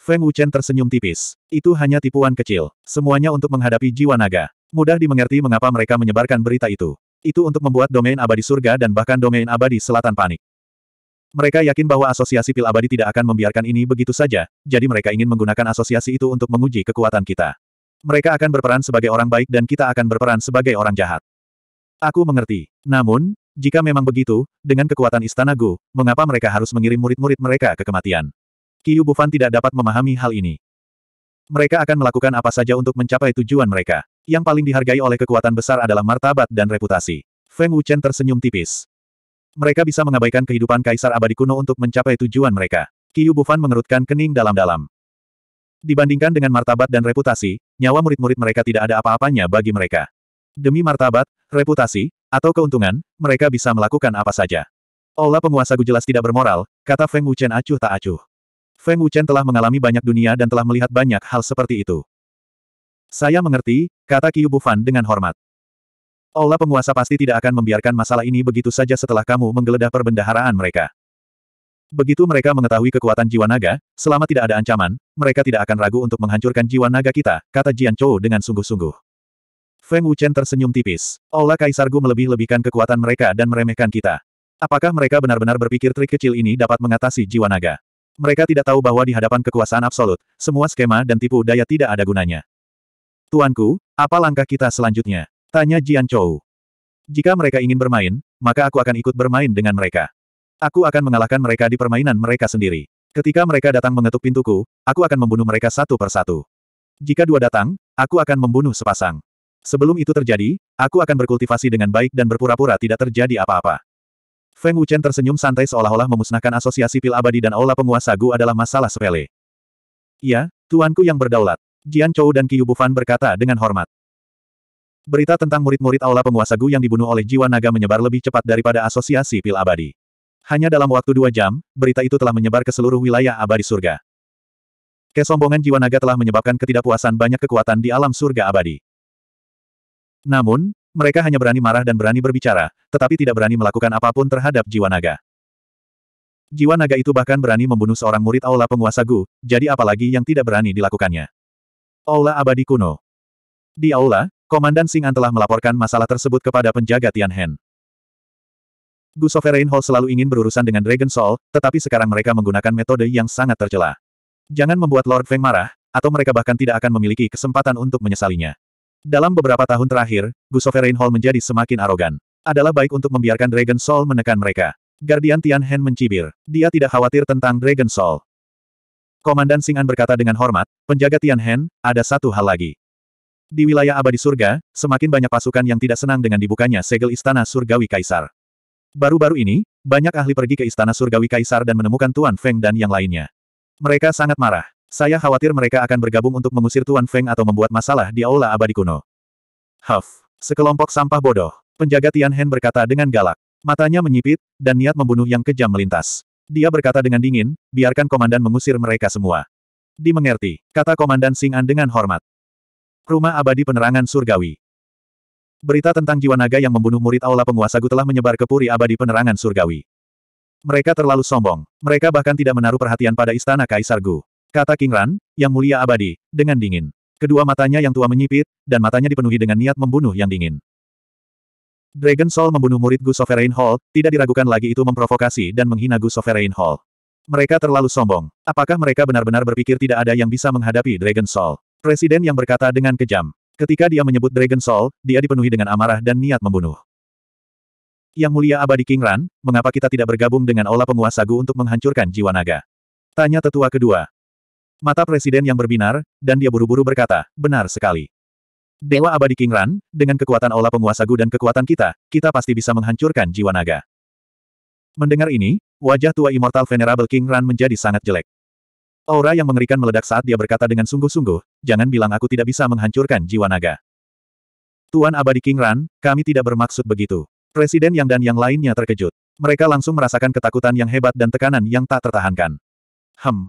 Feng Wuchen tersenyum tipis. Itu hanya tipuan kecil. Semuanya untuk menghadapi jiwa naga. Mudah dimengerti mengapa mereka menyebarkan berita itu. Itu untuk membuat domain abadi surga dan bahkan domain abadi selatan panik. Mereka yakin bahwa asosiasi pil abadi tidak akan membiarkan ini begitu saja, jadi mereka ingin menggunakan asosiasi itu untuk menguji kekuatan kita. Mereka akan berperan sebagai orang baik dan kita akan berperan sebagai orang jahat. Aku mengerti. Namun, jika memang begitu, dengan kekuatan istana Gu, mengapa mereka harus mengirim murid-murid mereka ke kematian? Qiu Bufan tidak dapat memahami hal ini. Mereka akan melakukan apa saja untuk mencapai tujuan mereka. Yang paling dihargai oleh kekuatan besar adalah martabat dan reputasi. Feng Wuchen tersenyum tipis. Mereka bisa mengabaikan kehidupan kaisar abadi kuno untuk mencapai tujuan mereka. Qiu Bufan mengerutkan kening dalam-dalam. Dibandingkan dengan martabat dan reputasi, nyawa murid-murid mereka tidak ada apa-apanya bagi mereka. Demi martabat, reputasi, atau keuntungan, mereka bisa melakukan apa saja. Olah penguasa jelas tidak bermoral, kata Feng Wuchen acuh tak acuh. Feng Wuchen telah mengalami banyak dunia dan telah melihat banyak hal seperti itu. Saya mengerti, kata Qiu Bufan dengan hormat. Olah penguasa pasti tidak akan membiarkan masalah ini begitu saja setelah kamu menggeledah perbendaharaan mereka. Begitu mereka mengetahui kekuatan jiwa naga, selama tidak ada ancaman, mereka tidak akan ragu untuk menghancurkan jiwa naga kita, kata Jian Chou dengan sungguh-sungguh. Feng Wuchen tersenyum tipis. Olah Kaisar Gu melebih-lebihkan kekuatan mereka dan meremehkan kita. Apakah mereka benar-benar berpikir trik kecil ini dapat mengatasi jiwa naga? Mereka tidak tahu bahwa di hadapan kekuasaan absolut, semua skema dan tipu daya tidak ada gunanya. Tuanku, apa langkah kita selanjutnya? Tanya Jian Chou. Jika mereka ingin bermain, maka aku akan ikut bermain dengan mereka. Aku akan mengalahkan mereka di permainan mereka sendiri. Ketika mereka datang mengetuk pintuku, aku akan membunuh mereka satu per satu. Jika dua datang, aku akan membunuh sepasang. Sebelum itu terjadi, aku akan berkultivasi dengan baik dan berpura-pura tidak terjadi apa-apa. Feng Wuchen tersenyum santai seolah-olah memusnahkan asosiasi pil abadi dan aula penguasa Gu adalah masalah sepele. Ya, tuanku yang berdaulat. Jian Chou dan Qiu Bufan berkata dengan hormat. Berita tentang murid-murid aula penguasa Gu yang dibunuh oleh jiwa naga menyebar lebih cepat daripada asosiasi pil abadi. Hanya dalam waktu dua jam, berita itu telah menyebar ke seluruh wilayah abadi surga. Kesombongan jiwa naga telah menyebabkan ketidakpuasan banyak kekuatan di alam surga abadi. Namun, mereka hanya berani marah dan berani berbicara, tetapi tidak berani melakukan apapun terhadap jiwa naga. Jiwa naga itu bahkan berani membunuh seorang murid aula penguasa Gu, jadi apalagi yang tidak berani dilakukannya. Aula abadi kuno. Di aula, Komandan Sing'an telah melaporkan masalah tersebut kepada penjaga Tianhen. Gu Sovereign Hall selalu ingin berurusan dengan Dragon Soul, tetapi sekarang mereka menggunakan metode yang sangat tercela. Jangan membuat Lord Feng marah, atau mereka bahkan tidak akan memiliki kesempatan untuk menyesalinya. Dalam beberapa tahun terakhir, Gusoverein Hall menjadi semakin arogan. Adalah baik untuk membiarkan Dragon Soul menekan mereka. Guardian Tian mencibir. Dia tidak khawatir tentang Dragon Soul. Komandan Sing'an berkata dengan hormat, penjaga Tian Hen, ada satu hal lagi. Di wilayah abadi surga, semakin banyak pasukan yang tidak senang dengan dibukanya segel istana surgawi kaisar. Baru-baru ini, banyak ahli pergi ke istana surgawi kaisar dan menemukan Tuan Feng dan yang lainnya. Mereka sangat marah. Saya khawatir mereka akan bergabung untuk mengusir Tuan Feng atau membuat masalah di Aula Abadi Kuno. Huff. Sekelompok sampah bodoh. Penjaga Tian Hen berkata dengan galak. Matanya menyipit, dan niat membunuh yang kejam melintas. Dia berkata dengan dingin, biarkan komandan mengusir mereka semua. Dimengerti, kata komandan Sing'an dengan hormat. Rumah abadi penerangan surgawi. Berita tentang jiwa naga yang membunuh murid Aula Penguasa Gu telah menyebar ke Puri Abadi Penerangan Surgawi. Mereka terlalu sombong. Mereka bahkan tidak menaruh perhatian pada istana Kaisar Gu. Kata King Ran, yang mulia abadi, dengan dingin. Kedua matanya yang tua menyipit, dan matanya dipenuhi dengan niat membunuh yang dingin. Dragon Soul membunuh murid Gu Sovereign Hall, tidak diragukan lagi itu memprovokasi dan menghina Gu Sovereign Hall. Mereka terlalu sombong. Apakah mereka benar-benar berpikir tidak ada yang bisa menghadapi Dragon Soul? Presiden yang berkata dengan kejam. Ketika dia menyebut Dragon Soul, dia dipenuhi dengan amarah dan niat membunuh. Yang mulia abadi King Ran, mengapa kita tidak bergabung dengan Olah Penguasa Gu untuk menghancurkan jiwa naga? Tanya tetua kedua. Mata presiden yang berbinar, dan dia buru-buru berkata, benar sekali. Dewa abadi King Ran, dengan kekuatan olah penguasa Gu dan kekuatan kita, kita pasti bisa menghancurkan jiwa naga. Mendengar ini, wajah tua Immortal Venerable King Ran menjadi sangat jelek. Aura yang mengerikan meledak saat dia berkata dengan sungguh-sungguh, jangan bilang aku tidak bisa menghancurkan jiwa naga. Tuan abadi King Ran, kami tidak bermaksud begitu. Presiden Yang dan yang lainnya terkejut. Mereka langsung merasakan ketakutan yang hebat dan tekanan yang tak tertahankan. Hem,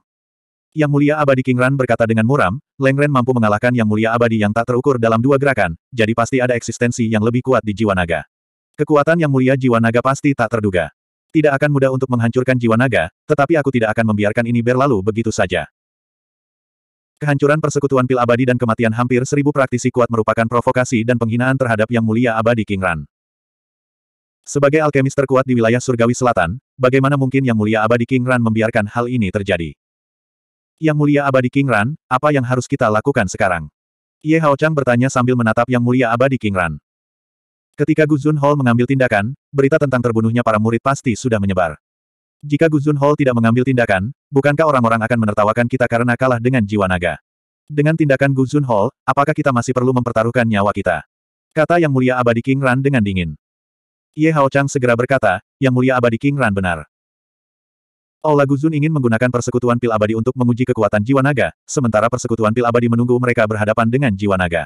yang Mulia Abadi King Ran berkata dengan muram, Lengren mampu mengalahkan Yang Mulia Abadi yang tak terukur dalam dua gerakan, jadi pasti ada eksistensi yang lebih kuat di jiwa naga. Kekuatan Yang Mulia jiwa naga pasti tak terduga. Tidak akan mudah untuk menghancurkan jiwa naga, tetapi aku tidak akan membiarkan ini berlalu begitu saja. Kehancuran persekutuan pil abadi dan kematian hampir seribu praktisi kuat merupakan provokasi dan penghinaan terhadap Yang Mulia Abadi King Ran. Sebagai alkemis terkuat di wilayah surgawi selatan, bagaimana mungkin Yang Mulia Abadi King Ran membiarkan hal ini terjadi? Yang Mulia Abadi King Ran, apa yang harus kita lakukan sekarang? Ye Hao Chang bertanya sambil menatap Yang Mulia Abadi King Ran. Ketika Guzun Hall mengambil tindakan, berita tentang terbunuhnya para murid pasti sudah menyebar. Jika Guzun Hall tidak mengambil tindakan, bukankah orang-orang akan menertawakan kita karena kalah dengan jiwa naga? Dengan tindakan Guzun Hall, apakah kita masih perlu mempertaruhkan nyawa kita? Kata Yang Mulia Abadi King Ran dengan dingin. Ye Hao Chang segera berkata, Yang Mulia Abadi King Ran benar. Guzun ingin menggunakan persekutuan pil abadi untuk menguji kekuatan jiwa naga, sementara persekutuan pil abadi menunggu mereka berhadapan dengan jiwa naga.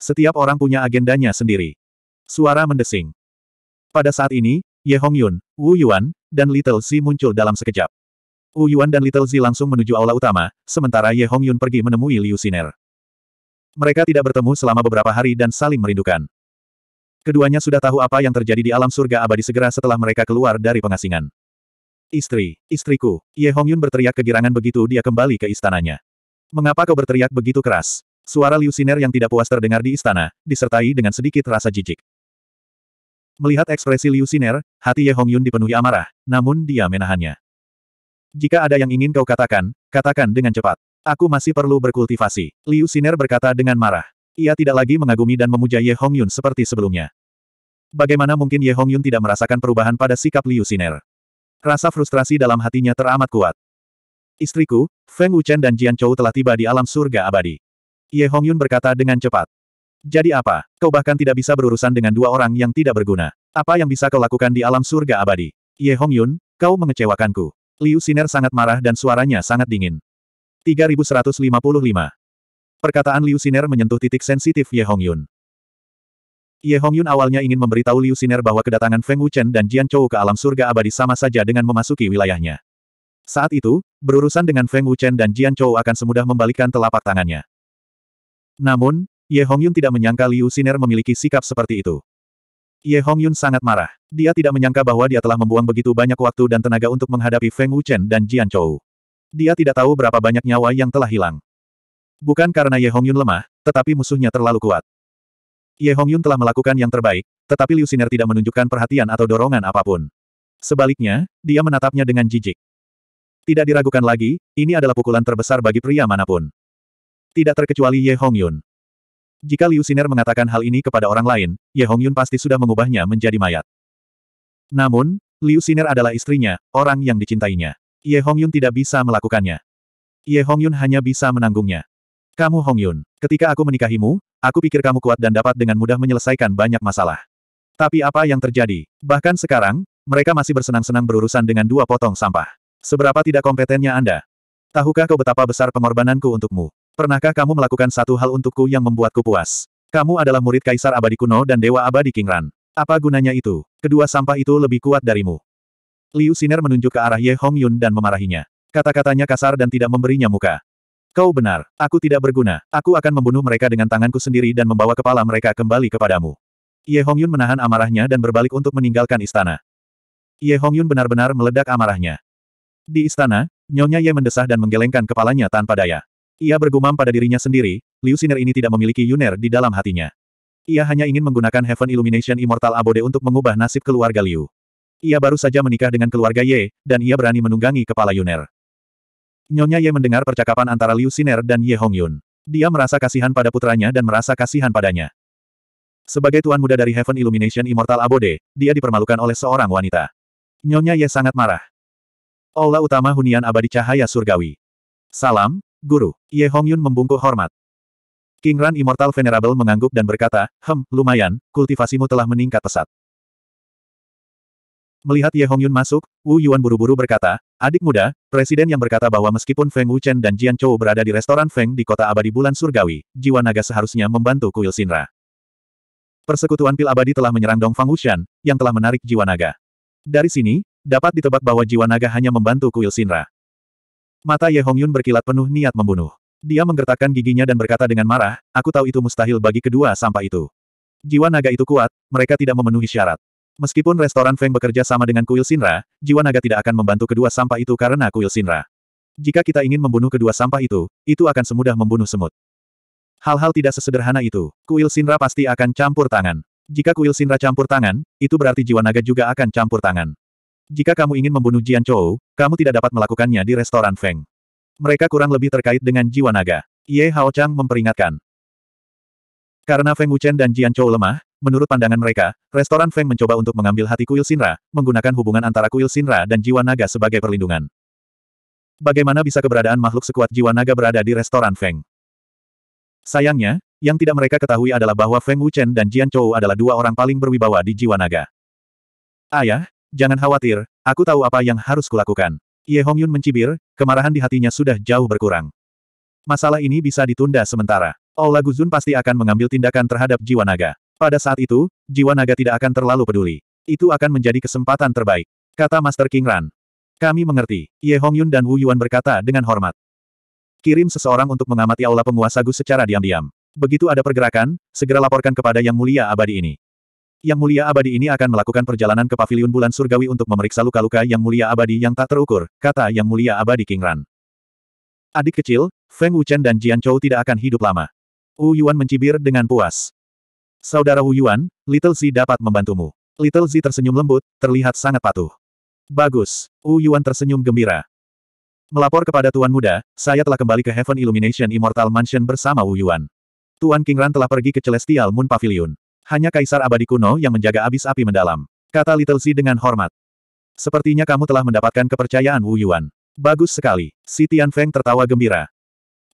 Setiap orang punya agendanya sendiri. Suara mendesing. Pada saat ini, Ye Hong Yun, Wu Yuan, dan Little Zi muncul dalam sekejap. Wu Yuan dan Little Zi langsung menuju aula utama, sementara Ye Hong Yun pergi menemui Liu Siner. Mereka tidak bertemu selama beberapa hari dan saling merindukan. Keduanya sudah tahu apa yang terjadi di alam surga abadi segera setelah mereka keluar dari pengasingan. Istri, istriku, Ye Hongyun berteriak kegirangan begitu dia kembali ke istananya. Mengapa kau berteriak begitu keras? Suara Liu Siner yang tidak puas terdengar di istana, disertai dengan sedikit rasa jijik. Melihat ekspresi Liu Siner, hati Ye Hongyun dipenuhi amarah, namun dia menahannya. Jika ada yang ingin kau katakan, katakan dengan cepat. Aku masih perlu berkultivasi. Liu Siner berkata dengan marah. Ia tidak lagi mengagumi dan memuja Ye Hongyun seperti sebelumnya. Bagaimana mungkin Ye Hongyun tidak merasakan perubahan pada sikap Liu Siner? Rasa frustrasi dalam hatinya teramat kuat. Istriku, Feng Wuchen dan Jian Chou telah tiba di alam surga abadi. Ye Hongyun berkata dengan cepat. Jadi apa? Kau bahkan tidak bisa berurusan dengan dua orang yang tidak berguna. Apa yang bisa kau lakukan di alam surga abadi? Ye Hongyun, kau mengecewakanku. Liu Siner sangat marah dan suaranya sangat dingin. 3155 Perkataan Liu Siner menyentuh titik sensitif Ye Hongyun. Ye Hongyun awalnya ingin memberitahu Liu Siner bahwa kedatangan Feng Wuchen dan Jian Chou ke alam surga abadi sama saja dengan memasuki wilayahnya. Saat itu, berurusan dengan Feng Wuchen dan Jian Chou akan semudah membalikkan telapak tangannya. Namun, Ye Hongyun tidak menyangka Liu Siner memiliki sikap seperti itu. Ye Hongyun sangat marah. Dia tidak menyangka bahwa dia telah membuang begitu banyak waktu dan tenaga untuk menghadapi Feng Wuchen dan Jian Chou. Dia tidak tahu berapa banyak nyawa yang telah hilang. Bukan karena Ye Hongyun lemah, tetapi musuhnya terlalu kuat. Ye Hongyun telah melakukan yang terbaik, tetapi Liu Siner tidak menunjukkan perhatian atau dorongan apapun. Sebaliknya, dia menatapnya dengan jijik. Tidak diragukan lagi, ini adalah pukulan terbesar bagi pria manapun. Tidak terkecuali Ye Hongyun. Jika Liu Siner mengatakan hal ini kepada orang lain, Ye Hongyun pasti sudah mengubahnya menjadi mayat. Namun, Liu Siner adalah istrinya, orang yang dicintainya. Ye Hongyun tidak bisa melakukannya. Ye Hongyun hanya bisa menanggungnya. Kamu Hong Yun, ketika aku menikahimu, aku pikir kamu kuat dan dapat dengan mudah menyelesaikan banyak masalah. Tapi apa yang terjadi? Bahkan sekarang, mereka masih bersenang-senang berurusan dengan dua potong sampah. Seberapa tidak kompetennya Anda? Tahukah kau betapa besar pengorbananku untukmu? Pernahkah kamu melakukan satu hal untukku yang membuatku puas? Kamu adalah murid kaisar abadi kuno dan dewa abadi Kingran. Apa gunanya itu? Kedua sampah itu lebih kuat darimu. Liu Siner menunjuk ke arah Ye Hong Yun dan memarahinya. Kata-katanya kasar dan tidak memberinya muka. Kau benar, aku tidak berguna. Aku akan membunuh mereka dengan tanganku sendiri dan membawa kepala mereka kembali kepadamu. Ye Hongyun menahan amarahnya dan berbalik untuk meninggalkan istana. Ye Hongyun benar-benar meledak amarahnya. Di istana, Nyonya Ye mendesah dan menggelengkan kepalanya tanpa daya. Ia bergumam pada dirinya sendiri, Liu Siner ini tidak memiliki Yuner di dalam hatinya. Ia hanya ingin menggunakan Heaven Illumination Immortal Abode untuk mengubah nasib keluarga Liu. Ia baru saja menikah dengan keluarga Ye, dan ia berani menunggangi kepala Yuner. Nyonya Ye mendengar percakapan antara Liu Siner dan Ye Hongyun. Dia merasa kasihan pada putranya dan merasa kasihan padanya. Sebagai tuan muda dari Heaven Illumination Immortal Abode, dia dipermalukan oleh seorang wanita. Nyonya Ye sangat marah. Ola utama hunian abadi cahaya surgawi. Salam, Guru. Ye Hongyun membungkuk hormat. King Ran Immortal Venerable mengangguk dan berkata, Hem, lumayan, kultivasimu telah meningkat pesat. Melihat Ye Hongyun masuk, Wu Yuan buru-buru berkata, Adik muda, presiden yang berkata bahwa meskipun Feng Wuchen dan Jian Chou berada di restoran Feng di kota abadi bulan surgawi, jiwa naga seharusnya membantu kuil Sinra. Persekutuan pil abadi telah menyerang Dong Feng Wuchen, yang telah menarik jiwa naga. Dari sini, dapat ditebak bahwa jiwa naga hanya membantu kuil Sinra. Mata Ye Hongyun berkilat penuh niat membunuh. Dia menggertakkan giginya dan berkata dengan marah, aku tahu itu mustahil bagi kedua sampah itu. Jiwa naga itu kuat, mereka tidak memenuhi syarat. Meskipun restoran Feng bekerja sama dengan kuil Sinra, jiwa naga tidak akan membantu kedua sampah itu karena kuil Sinra. Jika kita ingin membunuh kedua sampah itu, itu akan semudah membunuh semut. Hal-hal tidak sesederhana itu, kuil Sinra pasti akan campur tangan. Jika kuil Sinra campur tangan, itu berarti jiwa naga juga akan campur tangan. Jika kamu ingin membunuh Jian Chou, kamu tidak dapat melakukannya di restoran Feng. Mereka kurang lebih terkait dengan jiwa naga. Ye Hao Chang memperingatkan. Karena Feng Wuchen dan Jian Chou lemah, Menurut pandangan mereka, restoran Feng mencoba untuk mengambil hati kuil Sinra, menggunakan hubungan antara kuil Sinra dan jiwa naga sebagai perlindungan. Bagaimana bisa keberadaan makhluk sekuat jiwa naga berada di restoran Feng? Sayangnya, yang tidak mereka ketahui adalah bahwa Feng Wuchen dan Jian Chou adalah dua orang paling berwibawa di jiwa naga. Ayah, jangan khawatir, aku tahu apa yang harus kulakukan. Ye Hongyun mencibir, kemarahan di hatinya sudah jauh berkurang. Masalah ini bisa ditunda sementara. Aula Guzun pasti akan mengambil tindakan terhadap jiwa naga. Pada saat itu, jiwa naga tidak akan terlalu peduli. Itu akan menjadi kesempatan terbaik. Kata Master King Ran. Kami mengerti, Ye Hongyun dan Wu Yuan berkata dengan hormat. Kirim seseorang untuk mengamati aula penguasa Gu secara diam-diam. Begitu ada pergerakan, segera laporkan kepada Yang Mulia Abadi ini. Yang Mulia Abadi ini akan melakukan perjalanan ke Paviliun Bulan Surgawi untuk memeriksa luka-luka Yang Mulia Abadi yang tak terukur, kata Yang Mulia Abadi King Ran. Adik kecil, Feng Wuchen dan Jian Chou tidak akan hidup lama. Wu Yuan mencibir dengan puas. Saudara Wu Yuan, Little Z dapat membantumu. Little Z tersenyum lembut, terlihat sangat patuh. Bagus. Wu Yuan tersenyum gembira. Melapor kepada Tuan Muda, saya telah kembali ke Heaven Illumination Immortal Mansion bersama Wu Yuan. Tuan King Ran telah pergi ke Celestial Moon Pavilion. Hanya Kaisar Abadi Kuno yang menjaga abis api mendalam. Kata Little Z dengan hormat. Sepertinya kamu telah mendapatkan kepercayaan Wu Yuan. Bagus sekali. Si Tian Feng tertawa gembira.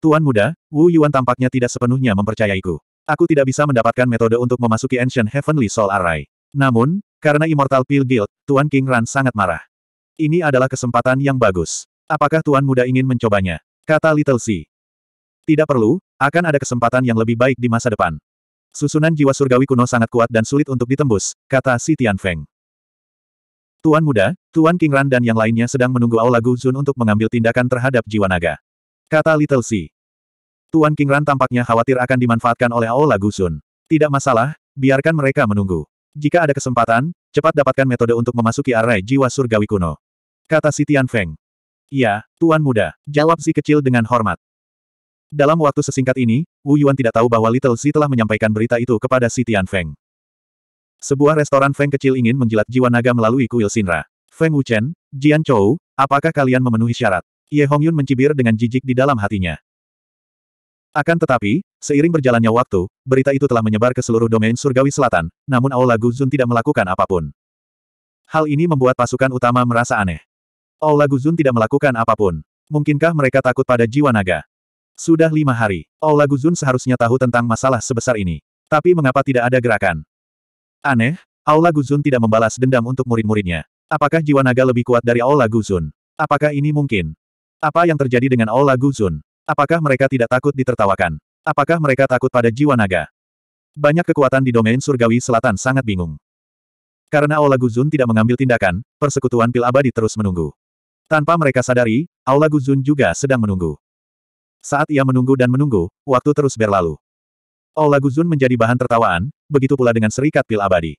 Tuan Muda, Wu Yuan tampaknya tidak sepenuhnya mempercayaiku. Aku tidak bisa mendapatkan metode untuk memasuki Ancient Heavenly Soul Array. Namun, karena Immortal Peel Guild, Tuan King Ran sangat marah. Ini adalah kesempatan yang bagus. Apakah Tuan Muda ingin mencobanya? Kata Little C. Tidak perlu, akan ada kesempatan yang lebih baik di masa depan. Susunan jiwa surgawi kuno sangat kuat dan sulit untuk ditembus, kata Si Tian Feng. Tuan Muda, Tuan King Ran dan yang lainnya sedang menunggu Aula Guzun untuk mengambil tindakan terhadap jiwa naga. Kata Little C. Tuan Kingran tampaknya khawatir akan dimanfaatkan oleh Aola Gusun. Tidak masalah, biarkan mereka menunggu. Jika ada kesempatan, cepat dapatkan metode untuk memasuki arai jiwa surgawi kuno. Kata si Tian Feng. Iya, Tuan Muda, jawab si kecil dengan hormat. Dalam waktu sesingkat ini, Wu Yuan tidak tahu bahwa Little Si telah menyampaikan berita itu kepada si Tian Feng. Sebuah restoran Feng kecil ingin menjilat jiwa naga melalui kuil Sinra. Feng Wuchen, Jian Chou, apakah kalian memenuhi syarat? Ye Hongyun mencibir dengan jijik di dalam hatinya. Akan tetapi, seiring berjalannya waktu, berita itu telah menyebar ke seluruh domain surgawi selatan, namun Aula Guzun tidak melakukan apapun. Hal ini membuat pasukan utama merasa aneh. Aula Guzun tidak melakukan apapun. Mungkinkah mereka takut pada jiwa naga? Sudah lima hari, Aula Guzun seharusnya tahu tentang masalah sebesar ini. Tapi mengapa tidak ada gerakan? Aneh, Aula Guzun tidak membalas dendam untuk murid-muridnya. Apakah jiwa naga lebih kuat dari Aula Guzun? Apakah ini mungkin? Apa yang terjadi dengan Aula Guzun? Apakah mereka tidak takut ditertawakan? Apakah mereka takut pada jiwa naga? Banyak kekuatan di domain surgawi selatan sangat bingung. Karena Aula Guzun tidak mengambil tindakan, persekutuan pil abadi terus menunggu. Tanpa mereka sadari, Aula Guzun juga sedang menunggu. Saat ia menunggu dan menunggu, waktu terus berlalu. Aula Guzun menjadi bahan tertawaan, begitu pula dengan serikat pil abadi.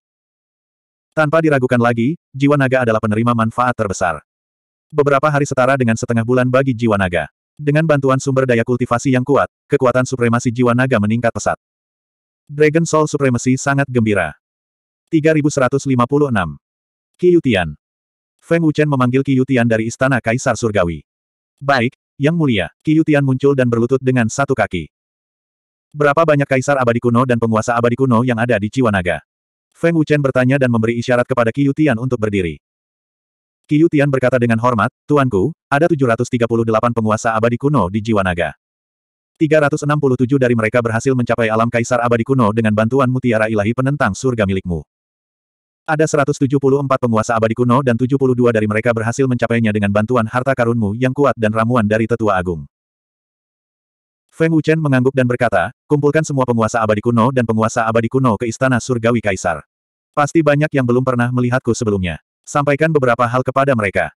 Tanpa diragukan lagi, jiwa naga adalah penerima manfaat terbesar. Beberapa hari setara dengan setengah bulan bagi jiwa naga. Dengan bantuan sumber daya kultivasi yang kuat, kekuatan supremasi jiwa naga meningkat pesat. Dragon Soul Supremacy sangat gembira. 3156. Kiyutian. Feng Wuchen memanggil Kiyutian dari Istana Kaisar Surgawi. Baik, Yang Mulia, Kiyutian muncul dan berlutut dengan satu kaki. Berapa banyak kaisar abadi kuno dan penguasa abadi kuno yang ada di Ciwanaga? Feng Wuchen bertanya dan memberi isyarat kepada Kiyutian untuk berdiri. Qiyu Tian berkata dengan hormat, Tuanku, ada 738 penguasa abadi kuno di Jiwa Naga. 367 dari mereka berhasil mencapai alam kaisar abadi kuno dengan bantuan mutiara ilahi penentang surga milikmu. Ada 174 penguasa abadi kuno dan 72 dari mereka berhasil mencapainya dengan bantuan harta karunmu yang kuat dan ramuan dari tetua agung. Feng Wuchen mengangguk dan berkata, kumpulkan semua penguasa abadi kuno dan penguasa abadi kuno ke istana surgawi kaisar. Pasti banyak yang belum pernah melihatku sebelumnya. Sampaikan beberapa hal kepada mereka.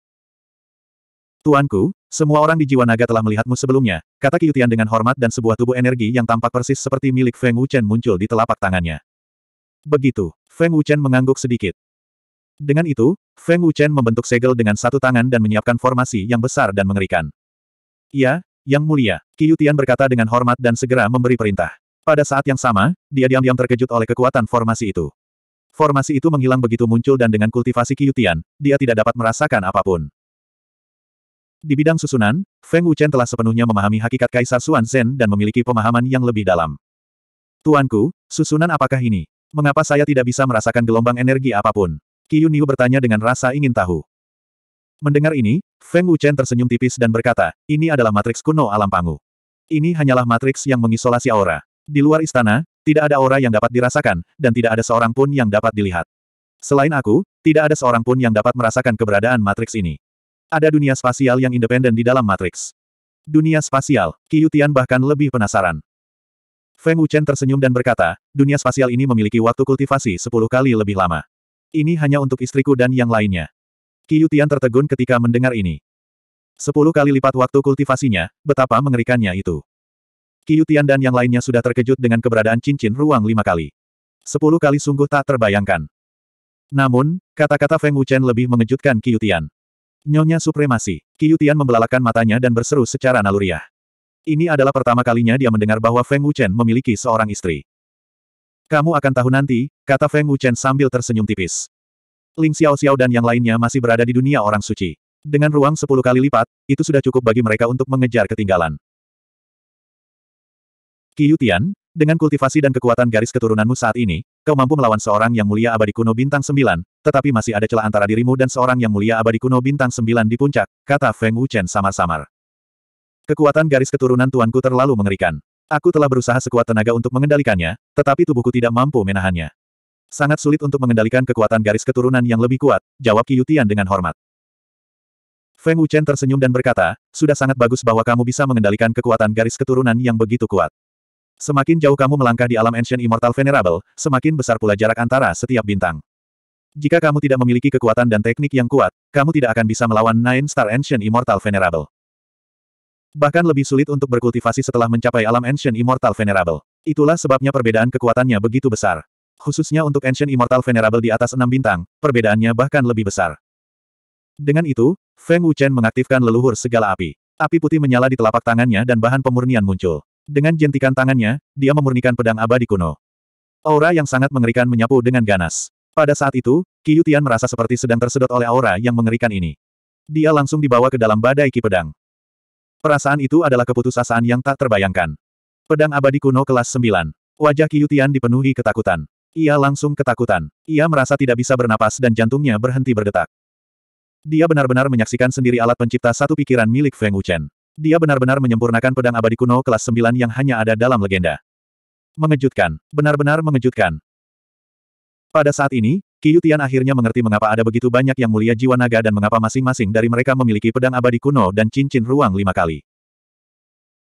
Tuanku, semua orang di jiwa naga telah melihatmu sebelumnya, kata Kiyutian dengan hormat dan sebuah tubuh energi yang tampak persis seperti milik Feng Wuchen muncul di telapak tangannya. Begitu, Feng Wuchen mengangguk sedikit. Dengan itu, Feng Wuchen membentuk segel dengan satu tangan dan menyiapkan formasi yang besar dan mengerikan. Ya, Yang Mulia, Kiyutian berkata dengan hormat dan segera memberi perintah. Pada saat yang sama, dia diam-diam terkejut oleh kekuatan formasi itu. Formasi itu menghilang begitu muncul dan dengan kultivasi Qiutian, dia tidak dapat merasakan apapun. Di bidang susunan, Feng Wuchen telah sepenuhnya memahami hakikat Kaisar Xuan Zhen dan memiliki pemahaman yang lebih dalam. Tuanku, susunan apakah ini? Mengapa saya tidak bisa merasakan gelombang energi apapun? Qiu Niu bertanya dengan rasa ingin tahu. Mendengar ini, Feng Wuchen tersenyum tipis dan berkata, ini adalah matriks kuno alam pangu. Ini hanyalah matriks yang mengisolasi aura. Di luar istana, tidak ada aura yang dapat dirasakan, dan tidak ada seorang pun yang dapat dilihat. Selain aku, tidak ada seorang pun yang dapat merasakan keberadaan matriks ini. Ada dunia spasial yang independen di dalam matriks. Dunia spasial, Qiyutian bahkan lebih penasaran. Feng Wuchen tersenyum dan berkata, dunia spasial ini memiliki waktu kultivasi 10 kali lebih lama. Ini hanya untuk istriku dan yang lainnya. Qiyutian tertegun ketika mendengar ini. Sepuluh kali lipat waktu kultivasinya, betapa mengerikannya itu. Kiyutian dan yang lainnya sudah terkejut dengan keberadaan cincin ruang lima kali. Sepuluh kali sungguh tak terbayangkan. Namun, kata-kata Feng Wuchen lebih mengejutkan Kiyutian. Nyonya supremasi. Kiyutian membelalakan matanya dan berseru secara naluriah. Ini adalah pertama kalinya dia mendengar bahwa Feng Wuchen memiliki seorang istri. Kamu akan tahu nanti, kata Feng Wuchen sambil tersenyum tipis. Ling Xiao Xiao dan yang lainnya masih berada di dunia orang suci. Dengan ruang sepuluh kali lipat, itu sudah cukup bagi mereka untuk mengejar ketinggalan. Qiyu dengan kultivasi dan kekuatan garis keturunanmu saat ini, kau mampu melawan seorang yang mulia abadi kuno bintang sembilan. tetapi masih ada celah antara dirimu dan seorang yang mulia abadi kuno bintang sembilan di puncak, kata Feng Wuchen samar-samar. Kekuatan garis keturunan tuanku terlalu mengerikan. Aku telah berusaha sekuat tenaga untuk mengendalikannya, tetapi tubuhku tidak mampu menahannya. Sangat sulit untuk mengendalikan kekuatan garis keturunan yang lebih kuat, jawab Qiyutian dengan hormat. Feng Wuchen tersenyum dan berkata, sudah sangat bagus bahwa kamu bisa mengendalikan kekuatan garis keturunan yang begitu kuat. Semakin jauh kamu melangkah di alam Ancient Immortal Venerable, semakin besar pula jarak antara setiap bintang. Jika kamu tidak memiliki kekuatan dan teknik yang kuat, kamu tidak akan bisa melawan Nine Star Ancient Immortal Venerable. Bahkan lebih sulit untuk berkultivasi setelah mencapai alam Ancient Immortal Venerable. Itulah sebabnya perbedaan kekuatannya begitu besar. Khususnya untuk Ancient Immortal Venerable di atas enam bintang, perbedaannya bahkan lebih besar. Dengan itu, Feng Wuchen mengaktifkan leluhur segala api. Api putih menyala di telapak tangannya dan bahan pemurnian muncul. Dengan jentikan tangannya, dia memurnikan pedang abadi kuno. Aura yang sangat mengerikan menyapu dengan ganas. Pada saat itu, Qiu merasa seperti sedang tersedot oleh aura yang mengerikan ini. Dia langsung dibawa ke dalam badai ki pedang. Perasaan itu adalah keputusasaan yang tak terbayangkan. Pedang abadi kuno kelas 9. Wajah Qiu dipenuhi ketakutan. Ia langsung ketakutan. Ia merasa tidak bisa bernapas dan jantungnya berhenti berdetak. Dia benar-benar menyaksikan sendiri alat pencipta satu pikiran milik Feng Wuchen. Dia benar-benar menyempurnakan pedang abadi kuno kelas 9 yang hanya ada dalam legenda. Mengejutkan, benar-benar mengejutkan. Pada saat ini, Kiyutian akhirnya mengerti mengapa ada begitu banyak yang mulia jiwa naga dan mengapa masing-masing dari mereka memiliki pedang abadi kuno dan cincin ruang lima kali.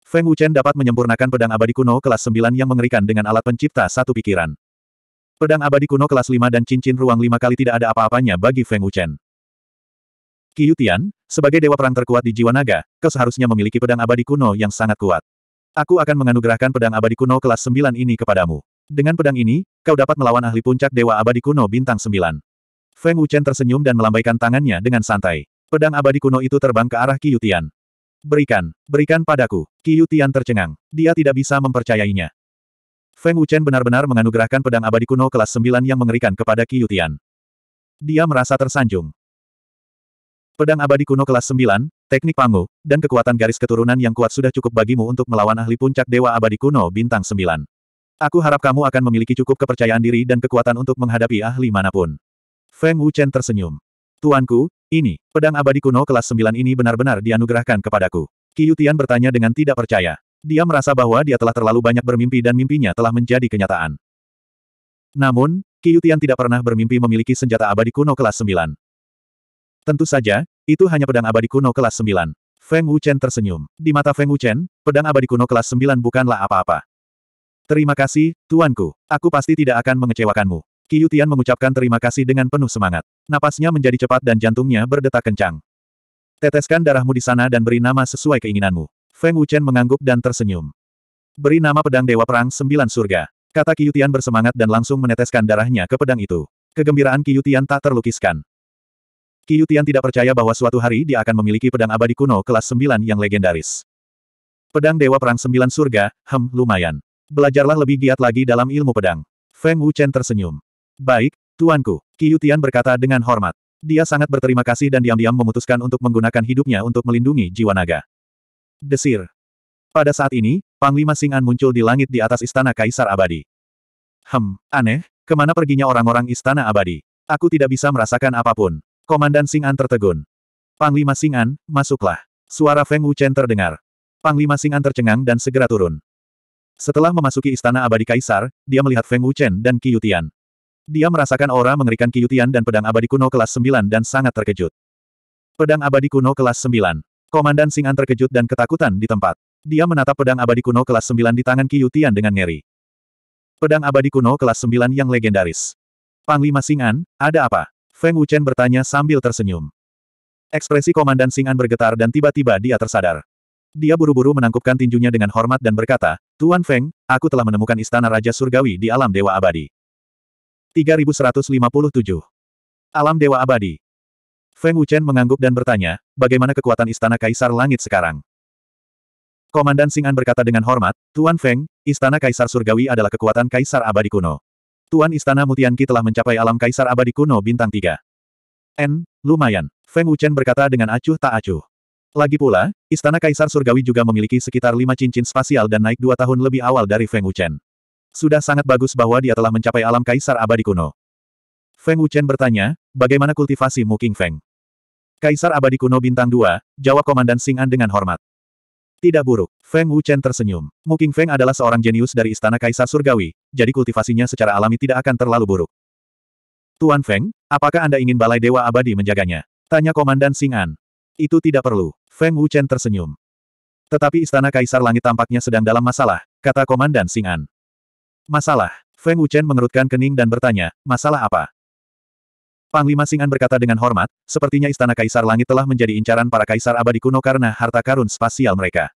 Feng Wuchen dapat menyempurnakan pedang abadi kuno kelas 9 yang mengerikan dengan alat pencipta satu pikiran. Pedang abadi kuno kelas 5 dan cincin ruang lima kali tidak ada apa-apanya bagi Feng Wuchen. Qiutian, sebagai dewa perang terkuat di jiwa naga, kau seharusnya memiliki pedang abadi kuno yang sangat kuat. Aku akan menganugerahkan pedang abadi kuno kelas 9 ini kepadamu. Dengan pedang ini, kau dapat melawan ahli puncak dewa abadi kuno bintang 9. Feng Wuchen tersenyum dan melambaikan tangannya dengan santai. Pedang abadi kuno itu terbang ke arah Qiutian. Berikan, berikan padaku. Qiutian tercengang. Dia tidak bisa mempercayainya. Feng Wuchen benar-benar menganugerahkan pedang abadi kuno kelas 9 yang mengerikan kepada Qiutian. Dia merasa tersanjung. Pedang abadi kuno kelas 9, teknik pangu, dan kekuatan garis keturunan yang kuat sudah cukup bagimu untuk melawan ahli puncak dewa abadi kuno bintang 9. Aku harap kamu akan memiliki cukup kepercayaan diri dan kekuatan untuk menghadapi ahli manapun. Feng Wuchen tersenyum. Tuanku, ini, pedang abadi kuno kelas 9 ini benar-benar dianugerahkan kepadaku. Qiyutian bertanya dengan tidak percaya. Dia merasa bahwa dia telah terlalu banyak bermimpi dan mimpinya telah menjadi kenyataan. Namun, Qiyutian tidak pernah bermimpi memiliki senjata abadi kuno kelas 9. Tentu saja, itu hanya pedang abadi kuno kelas 9. Feng Wuchen tersenyum. Di mata Feng Wuchen, pedang abadi kuno kelas 9 bukanlah apa-apa. Terima kasih, tuanku. Aku pasti tidak akan mengecewakanmu. Tian mengucapkan terima kasih dengan penuh semangat. Napasnya menjadi cepat dan jantungnya berdetak kencang. Teteskan darahmu di sana dan beri nama sesuai keinginanmu. Feng Wuchen mengangguk dan tersenyum. Beri nama pedang Dewa Perang Sembilan Surga. Kata Tian bersemangat dan langsung meneteskan darahnya ke pedang itu. Kegembiraan Tian tak terlukiskan. Qiu tidak percaya bahwa suatu hari dia akan memiliki pedang abadi kuno kelas 9 yang legendaris. Pedang Dewa Perang Sembilan Surga, hem, lumayan. Belajarlah lebih giat lagi dalam ilmu pedang. Feng Wuchen tersenyum. Baik, tuanku, Qiu berkata dengan hormat. Dia sangat berterima kasih dan diam-diam memutuskan untuk menggunakan hidupnya untuk melindungi jiwa naga. Desir. Pada saat ini, Panglima Sing'an muncul di langit di atas Istana Kaisar Abadi. Hem, aneh, kemana perginya orang-orang Istana Abadi? Aku tidak bisa merasakan apapun. Komandan Sing'an tertegun. Panglima Sing'an, masuklah. Suara Feng Wuchen terdengar. Panglima Sing'an tercengang dan segera turun. Setelah memasuki istana abadi kaisar, dia melihat Feng Wuchen dan Yutian. Dia merasakan aura mengerikan Yutian dan pedang abadi kuno kelas 9 dan sangat terkejut. Pedang abadi kuno kelas 9. Komandan Sing'an terkejut dan ketakutan di tempat. Dia menatap pedang abadi kuno kelas 9 di tangan Yutian dengan ngeri. Pedang abadi kuno kelas 9 yang legendaris. Panglima Sing'an, ada apa? Feng Wuchen bertanya sambil tersenyum. Ekspresi Komandan Sing'an bergetar dan tiba-tiba dia tersadar. Dia buru-buru menangkupkan tinjunya dengan hormat dan berkata, Tuan Feng, aku telah menemukan istana Raja Surgawi di alam Dewa Abadi. 3157. Alam Dewa Abadi. Feng Wuchen mengangguk dan bertanya, bagaimana kekuatan istana Kaisar Langit sekarang? Komandan Sing'an berkata dengan hormat, Tuan Feng, istana Kaisar Surgawi adalah kekuatan Kaisar Abadi kuno. Tuan Istana Mutianki telah mencapai alam Kaisar Abadi Kuno Bintang Tiga. N, lumayan. Feng Wuchen berkata dengan acuh tak acuh. Lagi pula, Istana Kaisar Surgawi juga memiliki sekitar lima cincin spasial dan naik dua tahun lebih awal dari Feng Wuchen. Sudah sangat bagus bahwa dia telah mencapai alam Kaisar Abadi Kuno. Feng Wuchen bertanya, bagaimana kultivasi Mu King Feng? Kaisar Abadi Kuno Bintang Dua, jawab Komandan Sing'an dengan hormat. Tidak buruk. Feng Wuchen tersenyum. Mu Feng adalah seorang jenius dari Istana Kaisar Surgawi, jadi kultivasinya secara alami tidak akan terlalu buruk. Tuan Feng, apakah Anda ingin Balai Dewa Abadi menjaganya? Tanya Komandan Xing An. Itu tidak perlu. Feng Wuchen tersenyum. Tetapi Istana Kaisar Langit tampaknya sedang dalam masalah, kata Komandan Xing An. Masalah. Feng Wuchen mengerutkan kening dan bertanya, masalah apa? Panglima Singan berkata dengan hormat, sepertinya Istana Kaisar Langit telah menjadi incaran para kaisar abadi kuno karena harta karun spasial mereka.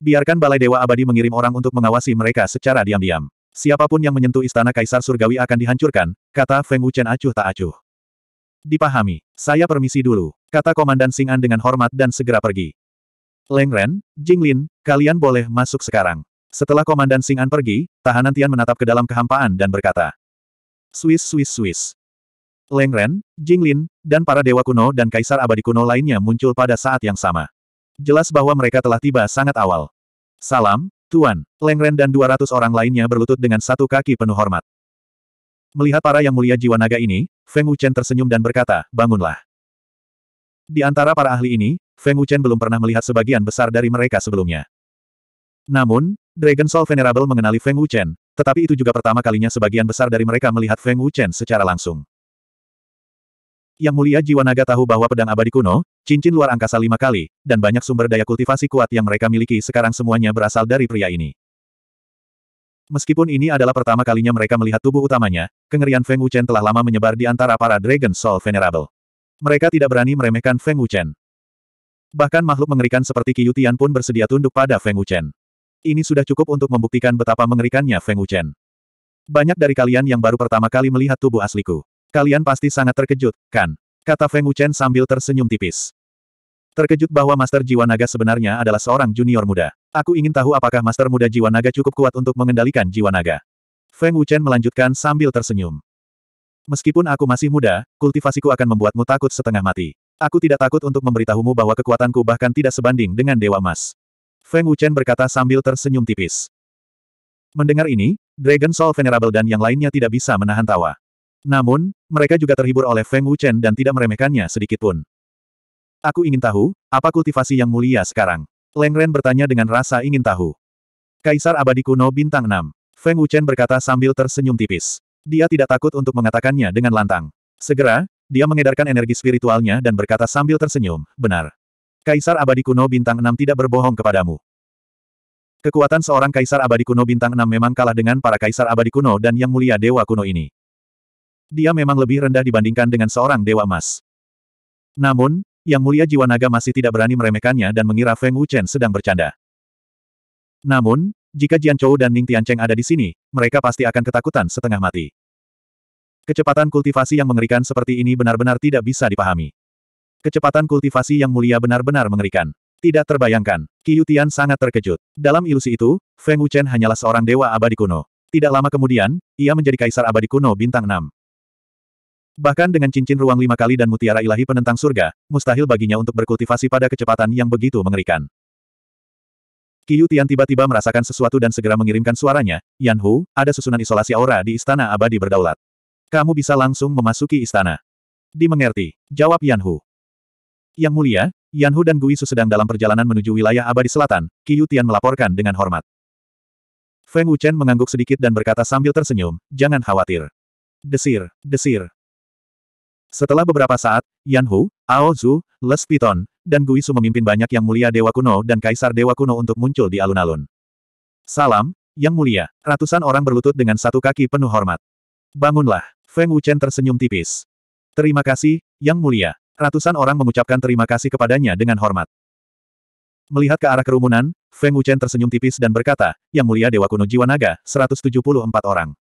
Biarkan Balai Dewa Abadi mengirim orang untuk mengawasi mereka secara diam-diam. Siapapun yang menyentuh Istana Kaisar Surgawi akan dihancurkan, kata Feng Wuchen acuh tak acuh. Dipahami, saya permisi dulu, kata Komandan Singan dengan hormat dan segera pergi. Leng Ren, Jing Lin, kalian boleh masuk sekarang. Setelah Komandan Singan pergi, tahanan Tian menatap ke dalam kehampaan dan berkata, Swiss, Swiss, Swiss. Leng Ren, Jinglin, dan para dewa kuno dan kaisar abadi kuno lainnya muncul pada saat yang sama. Jelas bahwa mereka telah tiba sangat awal. Salam, Tuan, Leng Ren dan 200 orang lainnya berlutut dengan satu kaki penuh hormat. Melihat para yang mulia jiwa naga ini, Feng Wuchen tersenyum dan berkata, bangunlah. Di antara para ahli ini, Feng Wuchen belum pernah melihat sebagian besar dari mereka sebelumnya. Namun, Dragon Soul Venerable mengenali Feng Wuchen, tetapi itu juga pertama kalinya sebagian besar dari mereka melihat Feng Wuchen secara langsung. Yang mulia jiwa naga tahu bahwa pedang abadi kuno, cincin luar angkasa lima kali, dan banyak sumber daya kultivasi kuat yang mereka miliki sekarang semuanya berasal dari pria ini. Meskipun ini adalah pertama kalinya mereka melihat tubuh utamanya, kengerian Feng Wuchen telah lama menyebar di antara para Dragon Soul Venerable. Mereka tidak berani meremehkan Feng Wuchen. Bahkan makhluk mengerikan seperti Qiyutian pun bersedia tunduk pada Feng Wuchen. Ini sudah cukup untuk membuktikan betapa mengerikannya Feng Wuchen. Banyak dari kalian yang baru pertama kali melihat tubuh asliku. Kalian pasti sangat terkejut, kan? Kata Feng Wuchen sambil tersenyum tipis. Terkejut bahwa Master Jiwa Naga sebenarnya adalah seorang junior muda. Aku ingin tahu apakah Master Muda Jiwa Naga cukup kuat untuk mengendalikan Jiwa Naga. Feng Wuchen melanjutkan sambil tersenyum. Meskipun aku masih muda, kultivasiku akan membuatmu takut setengah mati. Aku tidak takut untuk memberitahumu bahwa kekuatanku bahkan tidak sebanding dengan Dewa Mas. Feng Wuchen berkata sambil tersenyum tipis. Mendengar ini, Dragon Soul Venerable dan yang lainnya tidak bisa menahan tawa. Namun, mereka juga terhibur oleh Feng Wuchen dan tidak meremehkannya pun. Aku ingin tahu, apa kultivasi yang mulia sekarang? Leng Ren bertanya dengan rasa ingin tahu. Kaisar abadi kuno bintang 6. Feng Wuchen berkata sambil tersenyum tipis. Dia tidak takut untuk mengatakannya dengan lantang. Segera, dia mengedarkan energi spiritualnya dan berkata sambil tersenyum, benar. Kaisar abadi kuno bintang 6 tidak berbohong kepadamu. Kekuatan seorang kaisar abadi kuno bintang 6 memang kalah dengan para kaisar abadi kuno dan yang mulia dewa kuno ini dia memang lebih rendah dibandingkan dengan seorang Dewa Emas. Namun, Yang Mulia Jiwa Naga masih tidak berani meremehkannya dan mengira Feng Wuchen sedang bercanda. Namun, jika Jian Chou dan Ning Tiancheng ada di sini, mereka pasti akan ketakutan setengah mati. Kecepatan kultivasi yang mengerikan seperti ini benar-benar tidak bisa dipahami. Kecepatan kultivasi yang mulia benar-benar mengerikan. Tidak terbayangkan, Qiyutian sangat terkejut. Dalam ilusi itu, Feng Wuchen hanyalah seorang dewa abadi kuno. Tidak lama kemudian, ia menjadi kaisar abadi kuno bintang 6. Bahkan dengan cincin ruang lima kali dan mutiara ilahi penentang surga, mustahil baginya untuk berkultivasi pada kecepatan yang begitu mengerikan. Qiyu Tian tiba-tiba merasakan sesuatu dan segera mengirimkan suaranya, Yan Hu, ada susunan isolasi aura di istana abadi berdaulat. Kamu bisa langsung memasuki istana. Dimengerti, jawab Yan Hu. Yang mulia, Yan Hu dan Gui Su sedang dalam perjalanan menuju wilayah abadi selatan, Qiyu Tian melaporkan dengan hormat. Feng Wuchen mengangguk sedikit dan berkata sambil tersenyum, jangan khawatir. Desir, desir, setelah beberapa saat, Yan Hu, Ao Zhu, Les Piton, dan Guisu memimpin banyak yang mulia Dewa Kuno dan Kaisar Dewa Kuno untuk muncul di alun-alun. Salam, Yang Mulia. Ratusan orang berlutut dengan satu kaki penuh hormat. Bangunlah. Feng Wuchen tersenyum tipis. Terima kasih, Yang Mulia. Ratusan orang mengucapkan terima kasih kepadanya dengan hormat. Melihat ke arah kerumunan, Feng Wuchen tersenyum tipis dan berkata, Yang Mulia Dewa Kuno Jiwa Naga, 174 orang.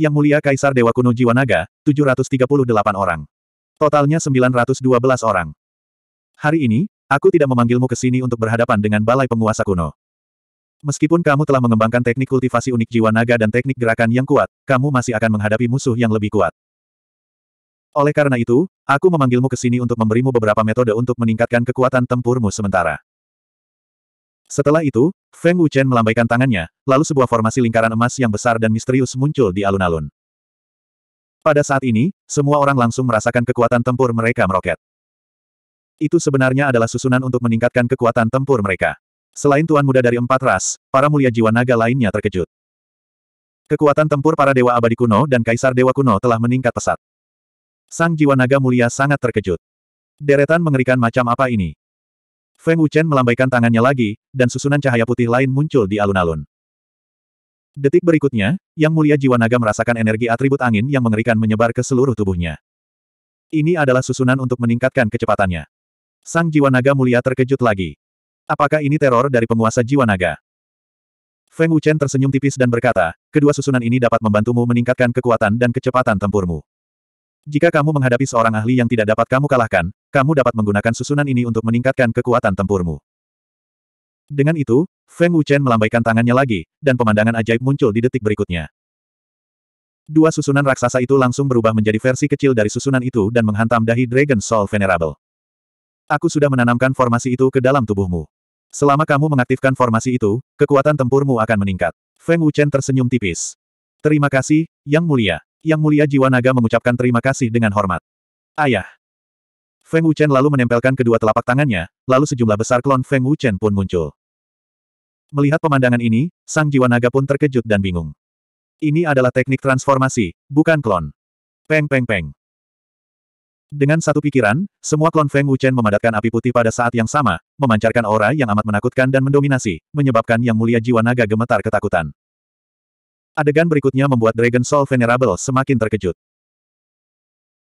Yang Mulia Kaisar Dewa Kuno Jiwa Naga, 738 orang. Totalnya 912 orang. Hari ini, aku tidak memanggilmu ke sini untuk berhadapan dengan balai penguasa kuno. Meskipun kamu telah mengembangkan teknik kultivasi unik jiwa naga dan teknik gerakan yang kuat, kamu masih akan menghadapi musuh yang lebih kuat. Oleh karena itu, aku memanggilmu ke sini untuk memberimu beberapa metode untuk meningkatkan kekuatan tempurmu sementara. Setelah itu, Feng Wuchen melambaikan tangannya, lalu sebuah formasi lingkaran emas yang besar dan misterius muncul di alun-alun. Pada saat ini, semua orang langsung merasakan kekuatan tempur mereka meroket. Itu sebenarnya adalah susunan untuk meningkatkan kekuatan tempur mereka. Selain tuan muda dari empat ras, para mulia jiwa naga lainnya terkejut. Kekuatan tempur para dewa abadi kuno dan kaisar dewa kuno telah meningkat pesat. Sang jiwa naga mulia sangat terkejut. Deretan mengerikan macam apa ini? Feng Wuchen melambaikan tangannya lagi, dan susunan cahaya putih lain muncul di alun-alun. Detik berikutnya, Yang Mulia Jiwa Naga merasakan energi atribut angin yang mengerikan menyebar ke seluruh tubuhnya. Ini adalah susunan untuk meningkatkan kecepatannya. Sang Jiwa Naga Mulia terkejut lagi. Apakah ini teror dari penguasa Jiwa Naga? Feng Wuchen tersenyum tipis dan berkata, kedua susunan ini dapat membantumu meningkatkan kekuatan dan kecepatan tempurmu. Jika kamu menghadapi seorang ahli yang tidak dapat kamu kalahkan, kamu dapat menggunakan susunan ini untuk meningkatkan kekuatan tempurmu. Dengan itu, Feng Wuchen melambaikan tangannya lagi, dan pemandangan ajaib muncul di detik berikutnya. Dua susunan raksasa itu langsung berubah menjadi versi kecil dari susunan itu dan menghantam dahi Dragon Soul Venerable. Aku sudah menanamkan formasi itu ke dalam tubuhmu. Selama kamu mengaktifkan formasi itu, kekuatan tempurmu akan meningkat. Feng Wuchen tersenyum tipis. Terima kasih, Yang Mulia. Yang Mulia Jiwa Naga mengucapkan terima kasih dengan hormat. Ayah. Feng Wuchen lalu menempelkan kedua telapak tangannya, lalu sejumlah besar klon Feng Wuchen pun muncul. Melihat pemandangan ini, sang jiwa naga pun terkejut dan bingung. Ini adalah teknik transformasi, bukan klon. Peng peng peng. Dengan satu pikiran, semua klon Feng Wuchen memadatkan api putih pada saat yang sama, memancarkan aura yang amat menakutkan dan mendominasi, menyebabkan yang mulia jiwa naga gemetar ketakutan. Adegan berikutnya membuat Dragon Soul Venerable semakin terkejut.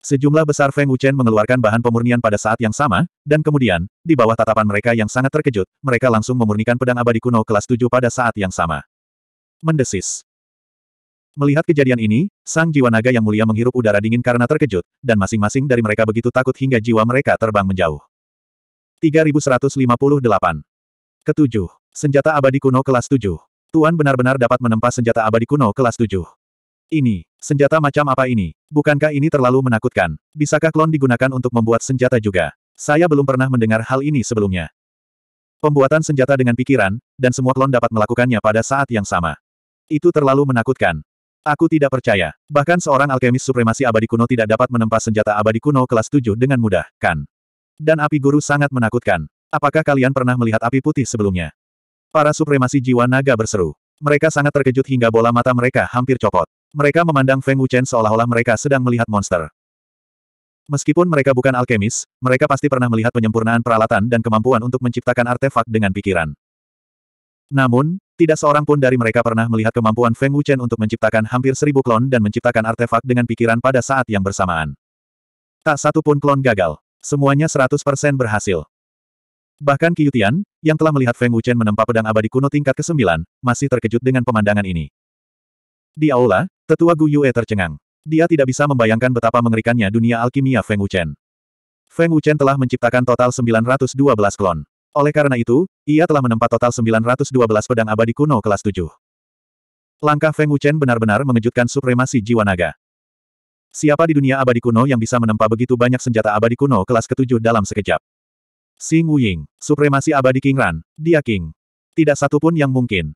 Sejumlah besar Feng Wuchen mengeluarkan bahan pemurnian pada saat yang sama, dan kemudian, di bawah tatapan mereka yang sangat terkejut, mereka langsung memurnikan pedang abadi kuno kelas 7 pada saat yang sama. Mendesis. Melihat kejadian ini, sang jiwa naga yang mulia menghirup udara dingin karena terkejut, dan masing-masing dari mereka begitu takut hingga jiwa mereka terbang menjauh. 3158. Ketujuh. Senjata abadi kuno kelas 7. Tuan benar-benar dapat menempa senjata abadi kuno kelas 7. Ini, senjata macam apa ini? Bukankah ini terlalu menakutkan? Bisakah klon digunakan untuk membuat senjata juga? Saya belum pernah mendengar hal ini sebelumnya. Pembuatan senjata dengan pikiran, dan semua klon dapat melakukannya pada saat yang sama. Itu terlalu menakutkan. Aku tidak percaya. Bahkan seorang alkemis supremasi abadi kuno tidak dapat menempa senjata abadi kuno kelas 7 dengan mudah, kan? Dan api guru sangat menakutkan. Apakah kalian pernah melihat api putih sebelumnya? Para supremasi jiwa naga berseru. Mereka sangat terkejut hingga bola mata mereka hampir copot. Mereka memandang Feng Wuchen seolah-olah mereka sedang melihat monster. Meskipun mereka bukan alkemis, mereka pasti pernah melihat penyempurnaan peralatan dan kemampuan untuk menciptakan artefak dengan pikiran. Namun, tidak seorang pun dari mereka pernah melihat kemampuan Feng Wuchen untuk menciptakan hampir seribu klon dan menciptakan artefak dengan pikiran pada saat yang bersamaan. Tak satu pun klon gagal. Semuanya 100% berhasil. Bahkan Qiyutian, yang telah melihat Feng Wuchen menempa pedang abadi kuno tingkat ke-9, masih terkejut dengan pemandangan ini. Di aula, tetua Gu Yue tercengang. Dia tidak bisa membayangkan betapa mengerikannya dunia alkimia Feng Wuchen. Feng Wuchen telah menciptakan total 912 klon. Oleh karena itu, ia telah menempa total 912 pedang abadi kuno kelas 7. Langkah Feng Wuchen benar-benar mengejutkan supremasi jiwa naga. Siapa di dunia abadi kuno yang bisa menempa begitu banyak senjata abadi kuno kelas ketujuh dalam sekejap? Xing Wuying, supremasi abadi King Ran, dia King. Tidak satupun yang mungkin.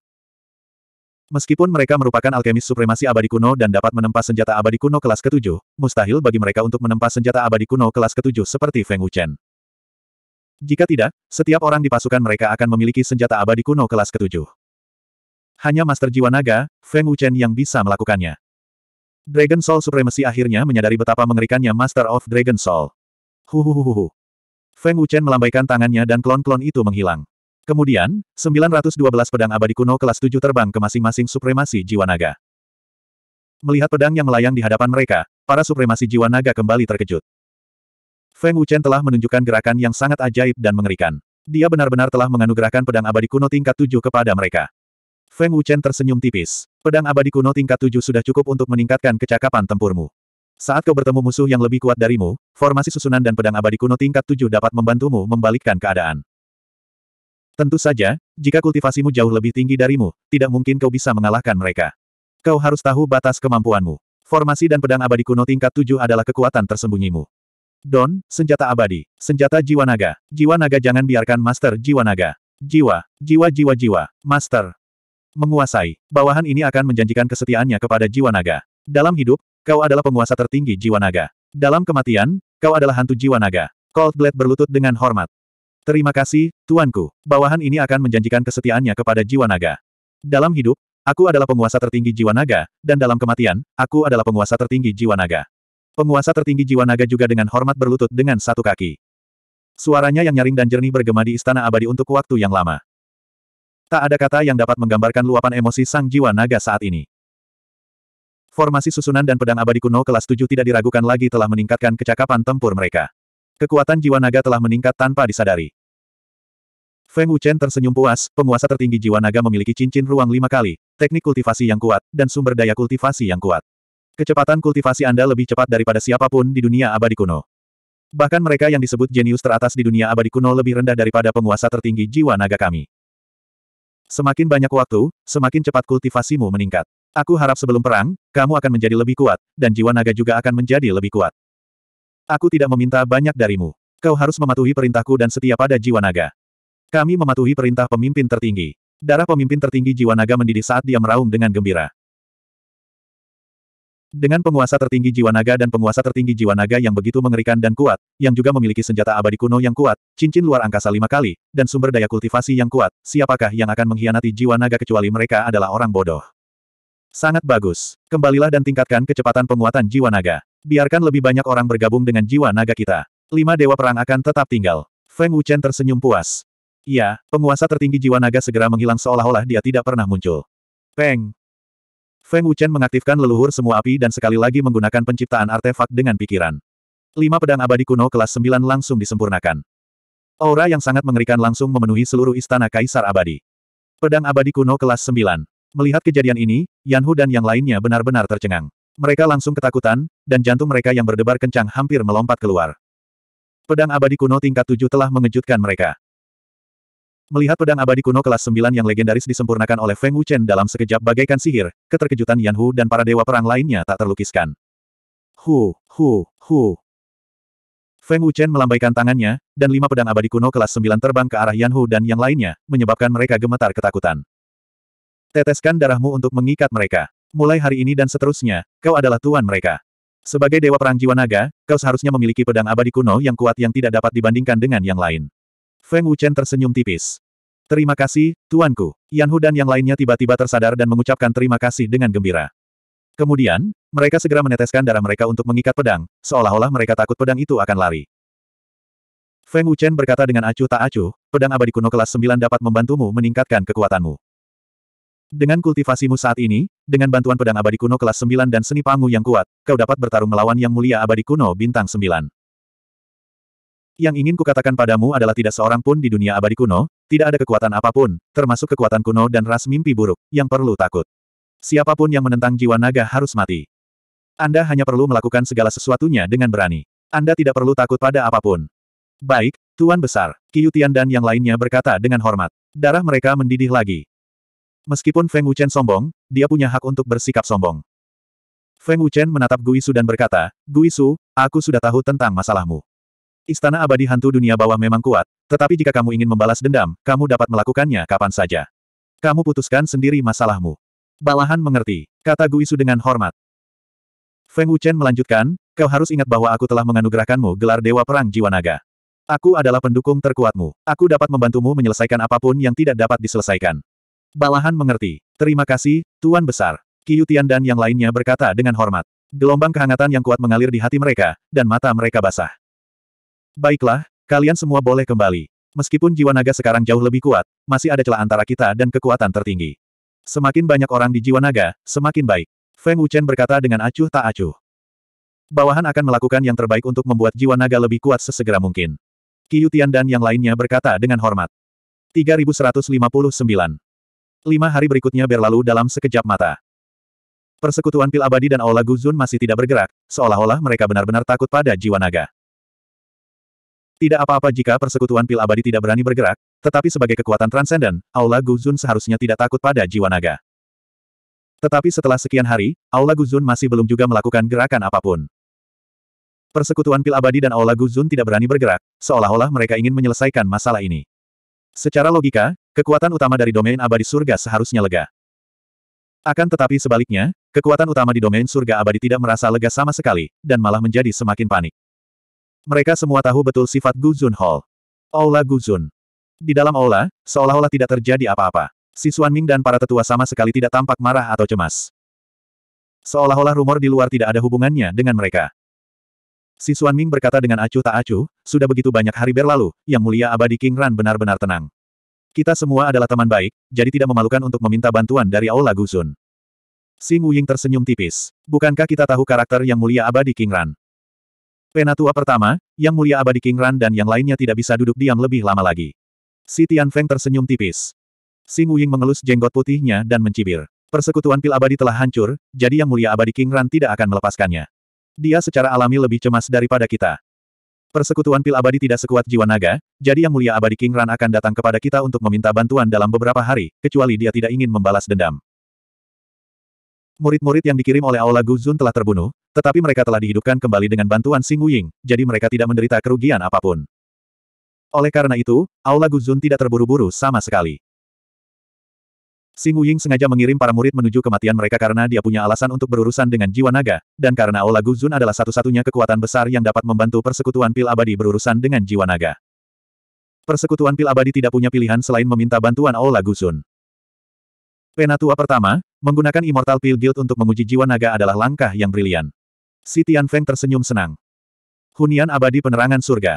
Meskipun mereka merupakan alkemis supremasi abadi kuno dan dapat menempa senjata abadi kuno kelas ketujuh, mustahil bagi mereka untuk menempa senjata abadi kuno kelas ketujuh seperti Feng Wuchen. Jika tidak, setiap orang di pasukan mereka akan memiliki senjata abadi kuno kelas ketujuh. Hanya Master Jiwa Naga, Feng Wuchen yang bisa melakukannya. Dragon Soul Supremacy akhirnya menyadari betapa mengerikannya Master of Dragon Soul. Huhuhuhuhu. Feng Wuchen melambaikan tangannya dan klon-klon itu menghilang. Kemudian, 912 pedang abadi kuno kelas 7 terbang ke masing-masing supremasi jiwa naga. Melihat pedang yang melayang di hadapan mereka, para supremasi jiwa naga kembali terkejut. Feng Wuchen telah menunjukkan gerakan yang sangat ajaib dan mengerikan. Dia benar-benar telah menganugerahkan pedang abadi kuno tingkat 7 kepada mereka. Feng Wuchen tersenyum tipis. Pedang abadi kuno tingkat 7 sudah cukup untuk meningkatkan kecakapan tempurmu. Saat kau bertemu musuh yang lebih kuat darimu, formasi susunan dan pedang abadi kuno tingkat 7 dapat membantumu membalikkan keadaan. Tentu saja, jika kultivasimu jauh lebih tinggi darimu, tidak mungkin kau bisa mengalahkan mereka. Kau harus tahu batas kemampuanmu. Formasi dan pedang abadi kuno tingkat 7 adalah kekuatan tersembunyimu. Don, senjata abadi, senjata jiwa naga. Jiwa naga jangan biarkan master jiwa naga. Jiwa, jiwa jiwa jiwa, master. Menguasai, bawahan ini akan menjanjikan kesetiaannya kepada jiwa naga. Dalam hidup, Kau adalah penguasa tertinggi jiwa naga. Dalam kematian, kau adalah hantu jiwa naga. Cold Blade berlutut dengan hormat. Terima kasih, tuanku. Bawahan ini akan menjanjikan kesetiaannya kepada jiwa naga. Dalam hidup, aku adalah penguasa tertinggi jiwa naga, dan dalam kematian, aku adalah penguasa tertinggi jiwa naga. Penguasa tertinggi jiwa naga juga dengan hormat berlutut dengan satu kaki. Suaranya yang nyaring dan jernih bergema di istana abadi untuk waktu yang lama. Tak ada kata yang dapat menggambarkan luapan emosi sang jiwa naga saat ini. Formasi susunan dan pedang abadi kuno kelas 7 tidak diragukan lagi telah meningkatkan kecakapan tempur mereka. Kekuatan jiwa naga telah meningkat tanpa disadari. Feng Wuchen tersenyum puas, penguasa tertinggi jiwa naga memiliki cincin ruang lima kali, teknik kultivasi yang kuat, dan sumber daya kultivasi yang kuat. Kecepatan kultivasi Anda lebih cepat daripada siapapun di dunia abadi kuno. Bahkan mereka yang disebut jenius teratas di dunia abadi kuno lebih rendah daripada penguasa tertinggi jiwa naga kami. Semakin banyak waktu, semakin cepat kultivasimu meningkat. Aku harap sebelum perang, kamu akan menjadi lebih kuat, dan jiwa naga juga akan menjadi lebih kuat. Aku tidak meminta banyak darimu. Kau harus mematuhi perintahku dan setia pada jiwa naga. Kami mematuhi perintah pemimpin tertinggi. Darah pemimpin tertinggi jiwa naga mendidih saat dia meraung dengan gembira. Dengan penguasa tertinggi jiwa naga dan penguasa tertinggi jiwa naga yang begitu mengerikan dan kuat, yang juga memiliki senjata abadi kuno yang kuat, cincin luar angkasa lima kali, dan sumber daya kultivasi yang kuat, siapakah yang akan mengkhianati jiwa naga kecuali mereka adalah orang bodoh. Sangat bagus. Kembalilah dan tingkatkan kecepatan penguatan jiwa naga. Biarkan lebih banyak orang bergabung dengan jiwa naga kita. Lima dewa perang akan tetap tinggal. Feng Wuchen tersenyum puas. Iya, penguasa tertinggi jiwa naga segera menghilang seolah-olah dia tidak pernah muncul. Peng. Feng Wuchen mengaktifkan leluhur semua api dan sekali lagi menggunakan penciptaan artefak dengan pikiran. Lima pedang abadi kuno kelas sembilan langsung disempurnakan. Aura yang sangat mengerikan langsung memenuhi seluruh istana kaisar abadi. Pedang abadi kuno kelas sembilan. Melihat kejadian ini, Yan Hu dan yang lainnya benar-benar tercengang. Mereka langsung ketakutan, dan jantung mereka yang berdebar kencang hampir melompat keluar. Pedang abadi kuno tingkat tujuh telah mengejutkan mereka. Melihat pedang abadi kuno kelas 9 yang legendaris disempurnakan oleh Feng Wuchen dalam sekejap bagaikan sihir, keterkejutan Yan Hu dan para dewa perang lainnya tak terlukiskan. Hu, hu, hu. Feng Wuchen melambaikan tangannya, dan lima pedang abadi kuno kelas 9 terbang ke arah Yan Hu dan yang lainnya, menyebabkan mereka gemetar ketakutan. Teteskan darahmu untuk mengikat mereka. Mulai hari ini dan seterusnya, kau adalah tuan mereka. Sebagai dewa perang jiwa naga, kau seharusnya memiliki pedang abadi kuno yang kuat yang tidak dapat dibandingkan dengan yang lain. Feng Wuchen tersenyum tipis. Terima kasih, tuanku. Yan Hu dan yang lainnya tiba-tiba tersadar dan mengucapkan terima kasih dengan gembira. Kemudian, mereka segera meneteskan darah mereka untuk mengikat pedang, seolah-olah mereka takut pedang itu akan lari. Feng Wuchen berkata dengan acuh tak acuh, pedang abadi kuno kelas 9 dapat membantumu meningkatkan kekuatanmu. Dengan kultivasimu saat ini, dengan bantuan pedang abadi kuno kelas 9 dan seni pangu yang kuat, kau dapat bertarung melawan yang mulia abadi kuno bintang 9. Yang ingin kukatakan padamu adalah tidak seorang pun di dunia abadi kuno, tidak ada kekuatan apapun, termasuk kekuatan kuno dan ras mimpi buruk, yang perlu takut. Siapapun yang menentang jiwa naga harus mati. Anda hanya perlu melakukan segala sesuatunya dengan berani. Anda tidak perlu takut pada apapun. Baik, Tuan Besar, Kiyutian dan yang lainnya berkata dengan hormat. Darah mereka mendidih lagi. Meskipun Feng Wuchen sombong, dia punya hak untuk bersikap sombong. Feng Wuchen menatap Guisu dan berkata, Guisu, aku sudah tahu tentang masalahmu. Istana abadi hantu dunia bawah memang kuat, tetapi jika kamu ingin membalas dendam, kamu dapat melakukannya kapan saja. Kamu putuskan sendiri masalahmu. Balahan mengerti, kata Guisu dengan hormat. Feng Wuchen melanjutkan, kau harus ingat bahwa aku telah menganugerahkanmu gelar Dewa Perang Jiwa Naga. Aku adalah pendukung terkuatmu. Aku dapat membantumu menyelesaikan apapun yang tidak dapat diselesaikan. Balahan mengerti. Terima kasih, Tuan Besar. Kiyutian dan yang lainnya berkata dengan hormat. Gelombang kehangatan yang kuat mengalir di hati mereka, dan mata mereka basah. Baiklah, kalian semua boleh kembali. Meskipun jiwa naga sekarang jauh lebih kuat, masih ada celah antara kita dan kekuatan tertinggi. Semakin banyak orang di jiwa naga, semakin baik. Feng Wuchen berkata dengan acuh tak acuh. Bawahan akan melakukan yang terbaik untuk membuat jiwa naga lebih kuat sesegera mungkin. Qiyutian dan yang lainnya berkata dengan hormat. 3159 Lima hari berikutnya berlalu dalam sekejap mata. Persekutuan Pil Abadi dan Aula Guzun masih tidak bergerak, seolah-olah mereka benar-benar takut pada jiwa naga. Tidak apa-apa jika persekutuan Pil Abadi tidak berani bergerak, tetapi sebagai kekuatan transenden, Aula Guzun seharusnya tidak takut pada jiwa naga. Tetapi setelah sekian hari, Aula Guzun masih belum juga melakukan gerakan apapun. Persekutuan Pil Abadi dan Aula Guzun tidak berani bergerak, seolah-olah mereka ingin menyelesaikan masalah ini. Secara logika, kekuatan utama dari domain abadi surga seharusnya lega. Akan tetapi sebaliknya, kekuatan utama di domain surga abadi tidak merasa lega sama sekali, dan malah menjadi semakin panik. Mereka semua tahu betul sifat Guzun Hall. Aula Guzun. Di dalam aula, seolah-olah tidak terjadi apa-apa. Si Xuan Ming dan para tetua sama sekali tidak tampak marah atau cemas. Seolah-olah rumor di luar tidak ada hubungannya dengan mereka. Si Xuan Ming berkata dengan acuh tak acuh, sudah begitu banyak hari berlalu, Yang Mulia Abadi King Ran benar-benar tenang. Kita semua adalah teman baik, jadi tidak memalukan untuk meminta bantuan dari Aula Guzun. Sing Wuying tersenyum tipis. Bukankah kita tahu karakter Yang Mulia Abadi King Ran? Penatua pertama, Yang Mulia Abadi King Ran dan yang lainnya tidak bisa duduk diam lebih lama lagi. Si Tian Feng tersenyum tipis. Sing Wuying mengelus jenggot putihnya dan mencibir. Persekutuan pil abadi telah hancur, jadi Yang Mulia Abadi King Ran tidak akan melepaskannya. Dia secara alami lebih cemas daripada kita. Persekutuan pil abadi tidak sekuat jiwa naga, jadi Yang Mulia Abadi King Ran akan datang kepada kita untuk meminta bantuan dalam beberapa hari, kecuali dia tidak ingin membalas dendam. Murid-murid yang dikirim oleh Aula Guzun telah terbunuh, tetapi mereka telah dihidupkan kembali dengan bantuan Sing Wuying, jadi mereka tidak menderita kerugian apapun. Oleh karena itu, Aula Guzun tidak terburu-buru sama sekali. Xing Ying sengaja mengirim para murid menuju kematian mereka karena dia punya alasan untuk berurusan dengan jiwa naga, dan karena Ola Guzun adalah satu-satunya kekuatan besar yang dapat membantu persekutuan pil abadi berurusan dengan jiwa naga. Persekutuan pil abadi tidak punya pilihan selain meminta bantuan Ola Guzun. Penatua pertama, menggunakan Immortal Pil Guild untuk menguji jiwa naga adalah langkah yang brilian. Si Feng tersenyum senang. Hunian abadi penerangan surga.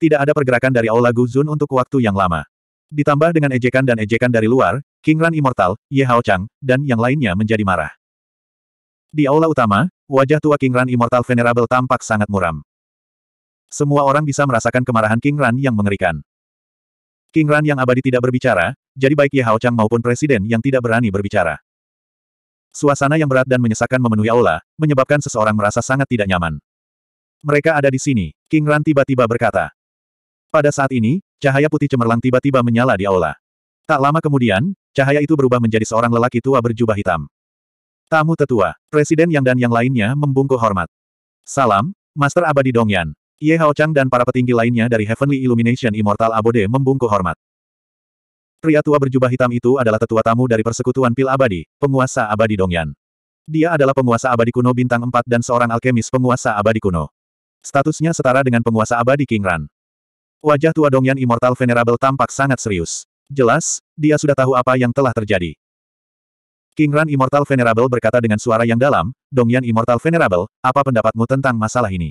Tidak ada pergerakan dari Aula Guzun untuk waktu yang lama. Ditambah dengan ejekan dan ejekan dari luar, King Ran Immortal, Ye Hao Chang, dan yang lainnya menjadi marah. Di aula utama, wajah tua King Ran Immortal Venerable tampak sangat muram. Semua orang bisa merasakan kemarahan King Ran yang mengerikan. King Ran yang abadi tidak berbicara, jadi baik Ye Hao Chang maupun Presiden yang tidak berani berbicara. Suasana yang berat dan menyesakkan memenuhi aula, menyebabkan seseorang merasa sangat tidak nyaman. Mereka ada di sini, King Ran tiba-tiba berkata. Pada saat ini, cahaya putih cemerlang tiba-tiba menyala di aula. Tak lama kemudian, Cahaya itu berubah menjadi seorang lelaki tua berjubah hitam. Tamu tetua, presiden yang dan yang lainnya membungkuk hormat. Salam, Master Abadi Dongyan. Ye Chang dan para petinggi lainnya dari Heavenly Illumination Immortal Abode membungkuk hormat. Pria tua berjubah hitam itu adalah tetua tamu dari persekutuan pil abadi, penguasa abadi Dongyan. Dia adalah penguasa abadi kuno bintang 4 dan seorang alkemis penguasa abadi kuno. Statusnya setara dengan penguasa abadi King Ran. Wajah tua Dongyan Immortal Venerable tampak sangat serius. Jelas, dia sudah tahu apa yang telah terjadi. King Ran Immortal Venerable berkata dengan suara yang dalam, Dong Dongyan Immortal Venerable, apa pendapatmu tentang masalah ini?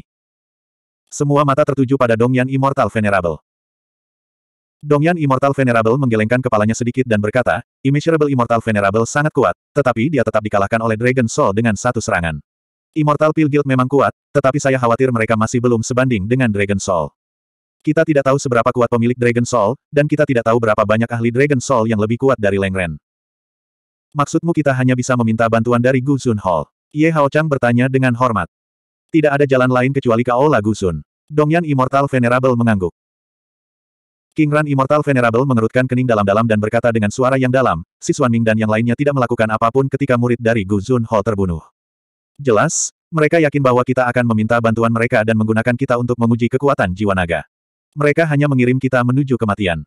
Semua mata tertuju pada Dong Dongyan Immortal Venerable. Dong Dongyan Immortal Venerable menggelengkan kepalanya sedikit dan berkata, Immeasurable Immortal Venerable sangat kuat, tetapi dia tetap dikalahkan oleh Dragon Soul dengan satu serangan. Immortal Peel Guild memang kuat, tetapi saya khawatir mereka masih belum sebanding dengan Dragon Soul. Kita tidak tahu seberapa kuat pemilik Dragon Soul, dan kita tidak tahu berapa banyak ahli Dragon Soul yang lebih kuat dari Lengren. Maksudmu kita hanya bisa meminta bantuan dari Gu Sun Hall? Ye Hao Chang bertanya dengan hormat. Tidak ada jalan lain kecuali Kaola Gu Sun. Dongyan Immortal Venerable mengangguk. King Ran Immortal Venerable mengerutkan kening dalam-dalam dan berkata dengan suara yang dalam, si Ming dan yang lainnya tidak melakukan apapun ketika murid dari Gu Sun Hall terbunuh. Jelas, mereka yakin bahwa kita akan meminta bantuan mereka dan menggunakan kita untuk menguji kekuatan jiwa naga. Mereka hanya mengirim kita menuju kematian.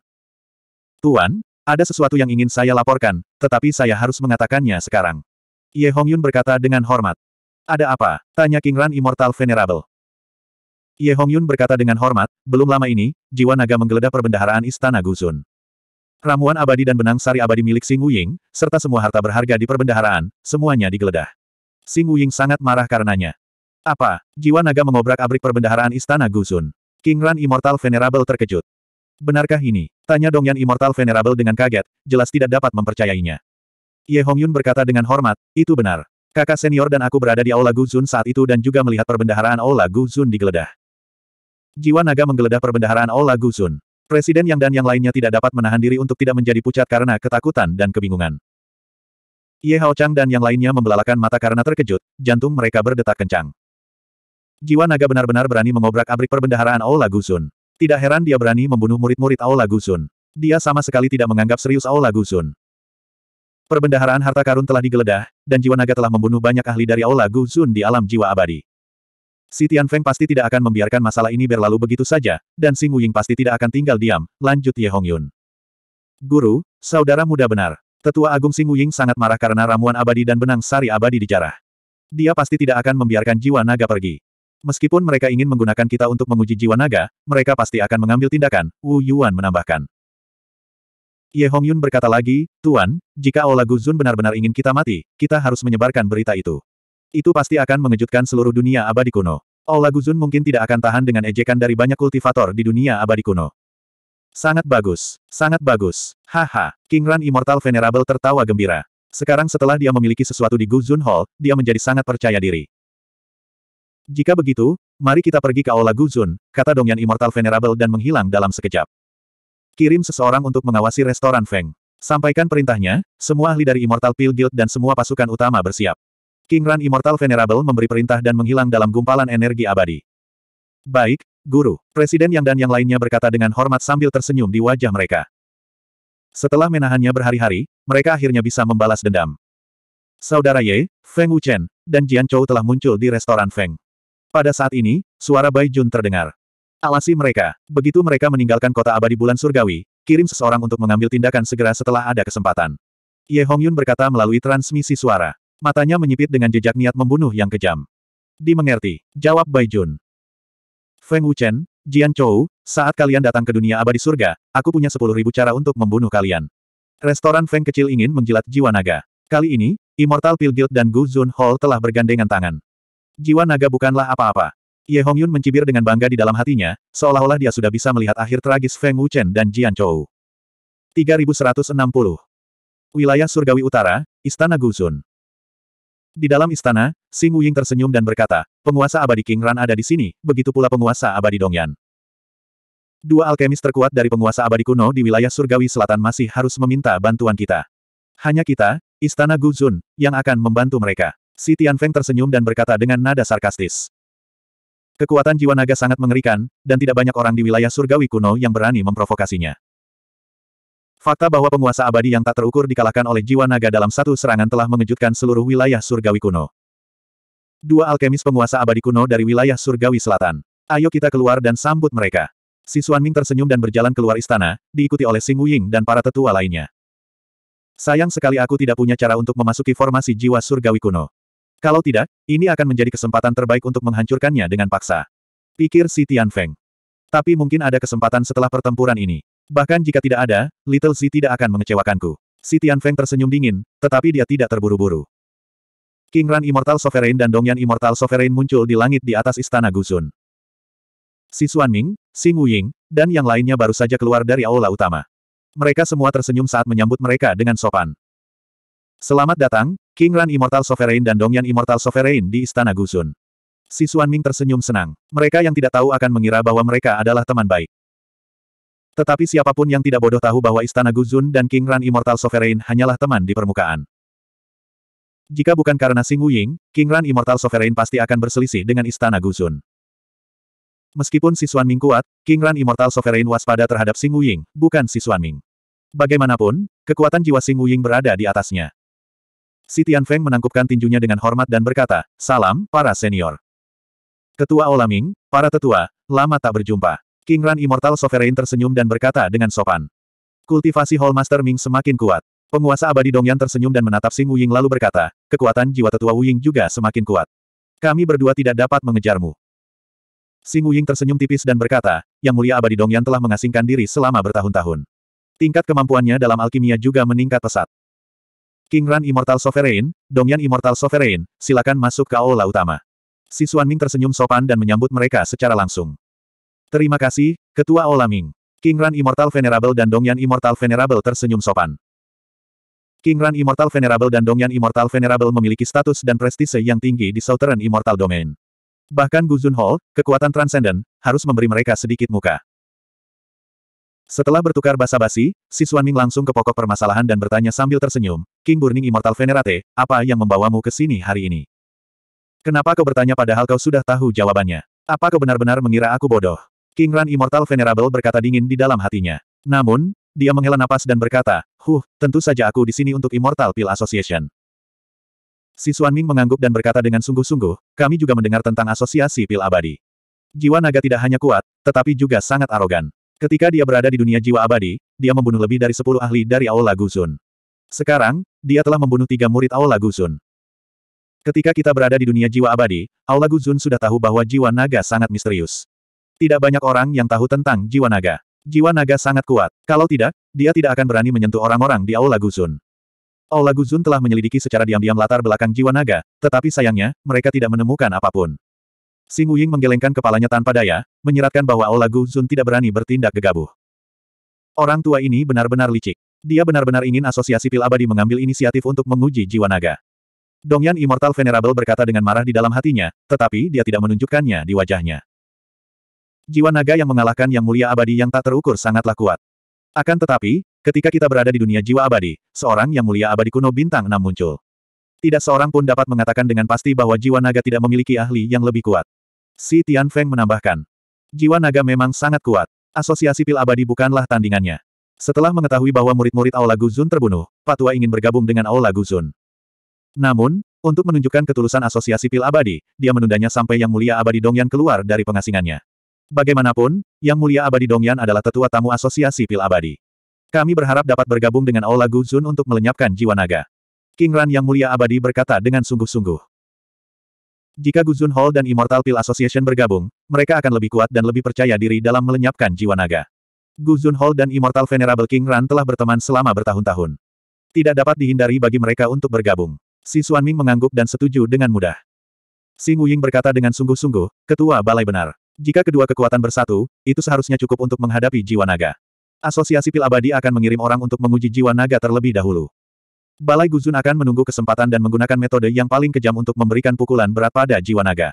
Tuan, ada sesuatu yang ingin saya laporkan, tetapi saya harus mengatakannya sekarang. Ye Hongyun berkata dengan hormat. Ada apa? Tanya King Ran Immortal Venerable. Ye Hongyun berkata dengan hormat, belum lama ini, jiwa naga menggeledah perbendaharaan Istana Guzun. Ramuan abadi dan benang sari abadi milik Sing Wuying, serta semua harta berharga di perbendaharaan, semuanya digeledah. Sing Wuying sangat marah karenanya. Apa? Jiwa naga mengobrak-abrik perbendaharaan Istana Guzun. King Ran Immortal Venerable terkejut. Benarkah ini? Tanya Dong Yan Immortal Venerable dengan kaget, jelas tidak dapat mempercayainya. Ye Hong Yun berkata dengan hormat, itu benar. Kakak senior dan aku berada di Aula Guzun saat itu dan juga melihat perbendaharaan Aula Guzun digeledah. Jiwa naga menggeledah perbendaharaan Aula Guzun. Presiden Yang dan yang lainnya tidak dapat menahan diri untuk tidak menjadi pucat karena ketakutan dan kebingungan. Ye Hao Chang dan yang lainnya membelalakan mata karena terkejut, jantung mereka berdetak kencang. Jiwa naga benar-benar berani mengobrak-abrik perbendaharaan Aula Gusun. Tidak heran dia berani membunuh murid-murid Aula Gusun. Dia sama sekali tidak menganggap serius Aula Gusun. Perbendaharaan harta karun telah digeledah, dan jiwa naga telah membunuh banyak ahli dari Aula Gusun di alam jiwa abadi. Si Tianfeng pasti tidak akan membiarkan masalah ini berlalu begitu saja, dan si Wuying pasti tidak akan tinggal diam, lanjut Ye Hongyun. Guru, saudara muda benar. Tetua Agung si Wuying sangat marah karena ramuan abadi dan benang sari abadi dijarah. Dia pasti tidak akan membiarkan jiwa naga pergi. Meskipun mereka ingin menggunakan kita untuk menguji jiwa naga, mereka pasti akan mengambil tindakan, Wu Yuan menambahkan. Ye Hongyun berkata lagi, Tuan, jika Ola Guzun benar-benar ingin kita mati, kita harus menyebarkan berita itu. Itu pasti akan mengejutkan seluruh dunia abadi kuno. Ola Guzun mungkin tidak akan tahan dengan ejekan dari banyak kultivator di dunia abadi kuno. Sangat bagus, sangat bagus. Haha, King Ran Immortal Venerable tertawa gembira. Sekarang setelah dia memiliki sesuatu di Guzun Hall, dia menjadi sangat percaya diri. Jika begitu, mari kita pergi ke Aula Guzun, kata Dongyan Immortal Venerable dan menghilang dalam sekejap. Kirim seseorang untuk mengawasi restoran Feng. Sampaikan perintahnya, semua ahli dari Immortal Peel Guild dan semua pasukan utama bersiap. King Ran Immortal Venerable memberi perintah dan menghilang dalam gumpalan energi abadi. Baik, Guru, Presiden Yang dan yang lainnya berkata dengan hormat sambil tersenyum di wajah mereka. Setelah menahannya berhari-hari, mereka akhirnya bisa membalas dendam. Saudara Ye, Feng Wuchen, dan Jian Chou telah muncul di restoran Feng. Pada saat ini, suara Bai Jun terdengar. Alasi mereka. Begitu mereka meninggalkan kota abadi bulan surgawi, kirim seseorang untuk mengambil tindakan segera setelah ada kesempatan. Ye Hongyun berkata melalui transmisi suara. Matanya menyipit dengan jejak niat membunuh yang kejam. Dimengerti, jawab Bai Jun. Feng Wuchen, Jian Chou, saat kalian datang ke dunia abadi surga, aku punya sepuluh ribu cara untuk membunuh kalian. Restoran Feng kecil ingin menjilat jiwa naga. Kali ini, Immortal Pilguild dan Gu Zun Hall telah bergandengan tangan. Jiwa naga bukanlah apa-apa. Ye Hongyun mencibir dengan bangga di dalam hatinya, seolah-olah dia sudah bisa melihat akhir tragis Feng Wuchen dan Jian Chou. 3160. Wilayah Surgawi Utara, Istana Guzun. Di dalam istana, Xing Wuying tersenyum dan berkata, penguasa abadi King Ran ada di sini, begitu pula penguasa abadi Dongyan. Dua alkemis terkuat dari penguasa abadi kuno di wilayah Surgawi Selatan masih harus meminta bantuan kita. Hanya kita, Istana Guzun, yang akan membantu mereka. Si Tianfeng tersenyum dan berkata dengan nada sarkastis. Kekuatan jiwa naga sangat mengerikan, dan tidak banyak orang di wilayah surgawi kuno yang berani memprovokasinya. Fakta bahwa penguasa abadi yang tak terukur dikalahkan oleh jiwa naga dalam satu serangan telah mengejutkan seluruh wilayah surgawi kuno. Dua alkemis penguasa abadi kuno dari wilayah surgawi selatan. Ayo kita keluar dan sambut mereka. Si Ming tersenyum dan berjalan keluar istana, diikuti oleh Sing Wuying dan para tetua lainnya. Sayang sekali aku tidak punya cara untuk memasuki formasi jiwa surgawi kuno. Kalau tidak, ini akan menjadi kesempatan terbaik untuk menghancurkannya dengan paksa. Pikir si Tianfeng. Tapi mungkin ada kesempatan setelah pertempuran ini. Bahkan jika tidak ada, Little Z tidak akan mengecewakanku. Si Tianfeng tersenyum dingin, tetapi dia tidak terburu-buru. King Ran Immortal Sovereign dan Dongyan Immortal Sovereign muncul di langit di atas istana Gusun. Si Ming, Si Ying, dan yang lainnya baru saja keluar dari aula utama. Mereka semua tersenyum saat menyambut mereka dengan sopan. Selamat datang, King Ran Immortal Sovereign dan Dongyan Immortal Sovereign di Istana Guzun. Si Xuan Ming tersenyum senang. Mereka yang tidak tahu akan mengira bahwa mereka adalah teman baik. Tetapi siapapun yang tidak bodoh tahu bahwa Istana Guzun dan King Ran Immortal Sovereign hanyalah teman di permukaan. Jika bukan karena Sing Wuying, King Ran Immortal Sovereign pasti akan berselisih dengan Istana Guzun. Meskipun si Xuan Ming kuat, King Ran Immortal Sovereign waspada terhadap Sing Wuying, bukan si Xuan Ming. Bagaimanapun, kekuatan jiwa Sing Wuying berada di atasnya. Si Feng menangkupkan tinjunya dengan hormat dan berkata, Salam, para senior. Ketua Olaming, para tetua, lama tak berjumpa. King Ran Immortal Sovereign tersenyum dan berkata dengan sopan. Kultivasi Hall Master Ming semakin kuat. Penguasa abadi Dongyan tersenyum dan menatap Sing Wuying lalu berkata, kekuatan jiwa tetua Wuying juga semakin kuat. Kami berdua tidak dapat mengejarmu. Sing Wuying tersenyum tipis dan berkata, Yang Mulia Abadi Dongyan telah mengasingkan diri selama bertahun-tahun. Tingkat kemampuannya dalam alkimia juga meningkat pesat. King Ran Immortal Sovereign, Dongyan Immortal Sovereign, silakan masuk ke aula utama. Si Xuan Ming tersenyum sopan dan menyambut mereka secara langsung. Terima kasih, Ketua Aula Ming. King Ran Immortal Venerable dan Dongyan Immortal Venerable tersenyum sopan. King Ran Immortal Venerable dan Dongyan Immortal Venerable memiliki status dan prestise yang tinggi di Southern Immortal Domain. Bahkan Guzun Hall, kekuatan Transcendent, harus memberi mereka sedikit muka. Setelah bertukar basa-basi, si Xuanming langsung ke pokok permasalahan dan bertanya sambil tersenyum, King Burning Immortal Venerate, apa yang membawamu ke sini hari ini? Kenapa kau bertanya padahal kau sudah tahu jawabannya? Apa kau benar-benar mengira aku bodoh? King Ran Immortal Venerable berkata dingin di dalam hatinya. Namun, dia menghela napas dan berkata, Huh, tentu saja aku di sini untuk Immortal Pill Association. Si Xuanming mengangguk dan berkata dengan sungguh-sungguh, kami juga mendengar tentang asosiasi pil abadi. Jiwa naga tidak hanya kuat, tetapi juga sangat arogan. Ketika dia berada di dunia jiwa abadi, dia membunuh lebih dari sepuluh ahli dari Aula Guzun. Sekarang, dia telah membunuh tiga murid Aula Guzun. Ketika kita berada di dunia jiwa abadi, Aula Guzun sudah tahu bahwa jiwa naga sangat misterius. Tidak banyak orang yang tahu tentang jiwa naga. Jiwa naga sangat kuat. Kalau tidak, dia tidak akan berani menyentuh orang-orang di Aula Guzun. Aula Guzun telah menyelidiki secara diam-diam latar belakang jiwa naga, tetapi sayangnya, mereka tidak menemukan apapun. Xing Ying menggelengkan kepalanya tanpa daya, menyiratkan bahwa Aula Gu Zun tidak berani bertindak gegabah. Orang tua ini benar-benar licik. Dia benar-benar ingin asosiasi pil abadi mengambil inisiatif untuk menguji jiwa naga. Dongyan Immortal Venerable berkata dengan marah di dalam hatinya, tetapi dia tidak menunjukkannya di wajahnya. Jiwa naga yang mengalahkan yang mulia abadi yang tak terukur sangatlah kuat. Akan tetapi, ketika kita berada di dunia jiwa abadi, seorang yang mulia abadi kuno bintang enam muncul. Tidak seorang pun dapat mengatakan dengan pasti bahwa jiwa naga tidak memiliki ahli yang lebih kuat. Si Tian Feng menambahkan. Jiwa naga memang sangat kuat. Asosiasi pil abadi bukanlah tandingannya. Setelah mengetahui bahwa murid-murid Aula Guzun terbunuh, Patua ingin bergabung dengan Aula Guzun. Namun, untuk menunjukkan ketulusan asosiasi pil abadi, dia menundanya sampai Yang Mulia Abadi Dongyan keluar dari pengasingannya. Bagaimanapun, Yang Mulia Abadi Dongyan adalah tetua tamu asosiasi pil abadi. Kami berharap dapat bergabung dengan Aula Guzun untuk melenyapkan jiwa naga. King Ran Yang Mulia Abadi berkata dengan sungguh-sungguh. Jika Guzun Hall dan Immortal Pill Association bergabung, mereka akan lebih kuat dan lebih percaya diri dalam melenyapkan jiwa naga. Guzun Hall dan Immortal Venerable King Ran telah berteman selama bertahun-tahun. Tidak dapat dihindari bagi mereka untuk bergabung. Si Xuanming mengangguk dan setuju dengan mudah. Si Ying berkata dengan sungguh-sungguh, ketua balai benar. Jika kedua kekuatan bersatu, itu seharusnya cukup untuk menghadapi jiwa naga. Asosiasi Pil Abadi akan mengirim orang untuk menguji jiwa naga terlebih dahulu. Balai Guzun akan menunggu kesempatan dan menggunakan metode yang paling kejam untuk memberikan pukulan berat pada jiwa naga.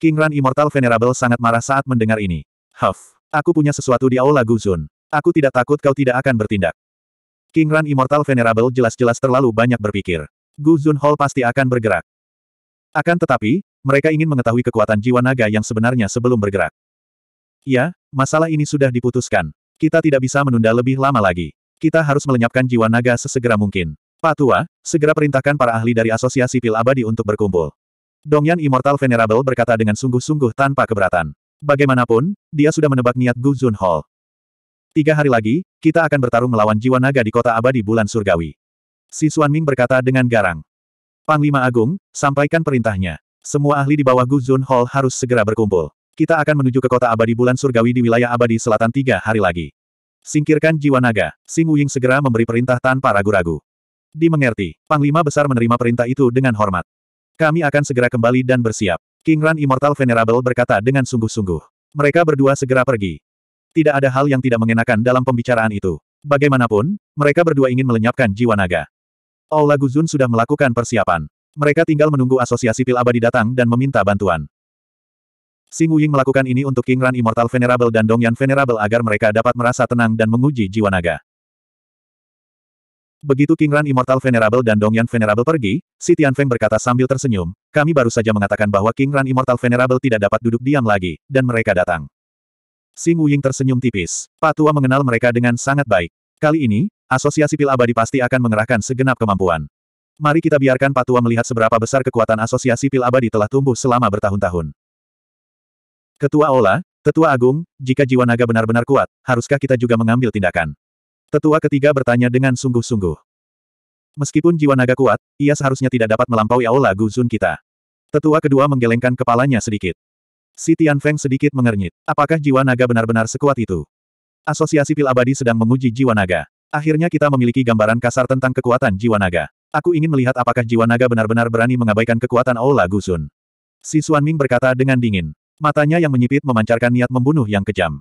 King Ran Immortal Venerable sangat marah saat mendengar ini. Huff, aku punya sesuatu di Aula Guzun. Aku tidak takut kau tidak akan bertindak. King Ran Immortal Venerable jelas-jelas terlalu banyak berpikir. Guzun Hall pasti akan bergerak. Akan tetapi, mereka ingin mengetahui kekuatan jiwa naga yang sebenarnya sebelum bergerak. Ya, masalah ini sudah diputuskan. Kita tidak bisa menunda lebih lama lagi. Kita harus melenyapkan jiwa naga sesegera mungkin. Pak Tua, segera perintahkan para ahli dari Asosiasi Pil Abadi untuk berkumpul. Dongyan Immortal Venerable berkata dengan sungguh-sungguh tanpa keberatan. Bagaimanapun, dia sudah menebak niat Gu Zun Hall. Tiga hari lagi, kita akan bertarung melawan jiwa naga di kota abadi bulan surgawi. Si Suan Ming berkata dengan garang. Panglima Agung, sampaikan perintahnya. Semua ahli di bawah Gu Zun Hall harus segera berkumpul. Kita akan menuju ke kota abadi bulan surgawi di wilayah abadi selatan tiga hari lagi. Singkirkan jiwa naga. Sing Wuying segera memberi perintah tanpa ragu-ragu. Dimengerti, Panglima Besar menerima perintah itu dengan hormat. Kami akan segera kembali dan bersiap. King Ran Immortal Venerable berkata dengan sungguh-sungguh. Mereka berdua segera pergi. Tidak ada hal yang tidak mengenakan dalam pembicaraan itu. Bagaimanapun, mereka berdua ingin melenyapkan jiwa naga. Aula Guzun sudah melakukan persiapan. Mereka tinggal menunggu asosiasi pil abadi datang dan meminta bantuan. Xing Ying melakukan ini untuk King Ran Immortal Venerable dan Dong Yan Venerable agar mereka dapat merasa tenang dan menguji jiwa naga. Begitu King Ran Immortal Venerable dan Dong Yan Venerable pergi, si Feng berkata sambil tersenyum, kami baru saja mengatakan bahwa King Ran Immortal Venerable tidak dapat duduk diam lagi, dan mereka datang. Xing Ying tersenyum tipis. Pak tua mengenal mereka dengan sangat baik. Kali ini, Asosiasi Pil Abadi pasti akan mengerahkan segenap kemampuan. Mari kita biarkan Patua melihat seberapa besar kekuatan Asosiasi Pil Abadi telah tumbuh selama bertahun-tahun. Ketua Ola, Tetua Agung, jika jiwa naga benar-benar kuat, haruskah kita juga mengambil tindakan? Tetua ketiga bertanya dengan sungguh-sungguh. Meskipun jiwa naga kuat, ia seharusnya tidak dapat melampaui Aula Guzun kita. Tetua kedua menggelengkan kepalanya sedikit. Si Tianfeng sedikit mengernyit. Apakah jiwa naga benar-benar sekuat itu? Asosiasi Pil Abadi sedang menguji jiwa naga. Akhirnya kita memiliki gambaran kasar tentang kekuatan jiwa naga. Aku ingin melihat apakah jiwa naga benar-benar berani mengabaikan kekuatan Aula Guzun. Si Ming berkata dengan dingin. Matanya yang menyipit memancarkan niat membunuh yang kejam.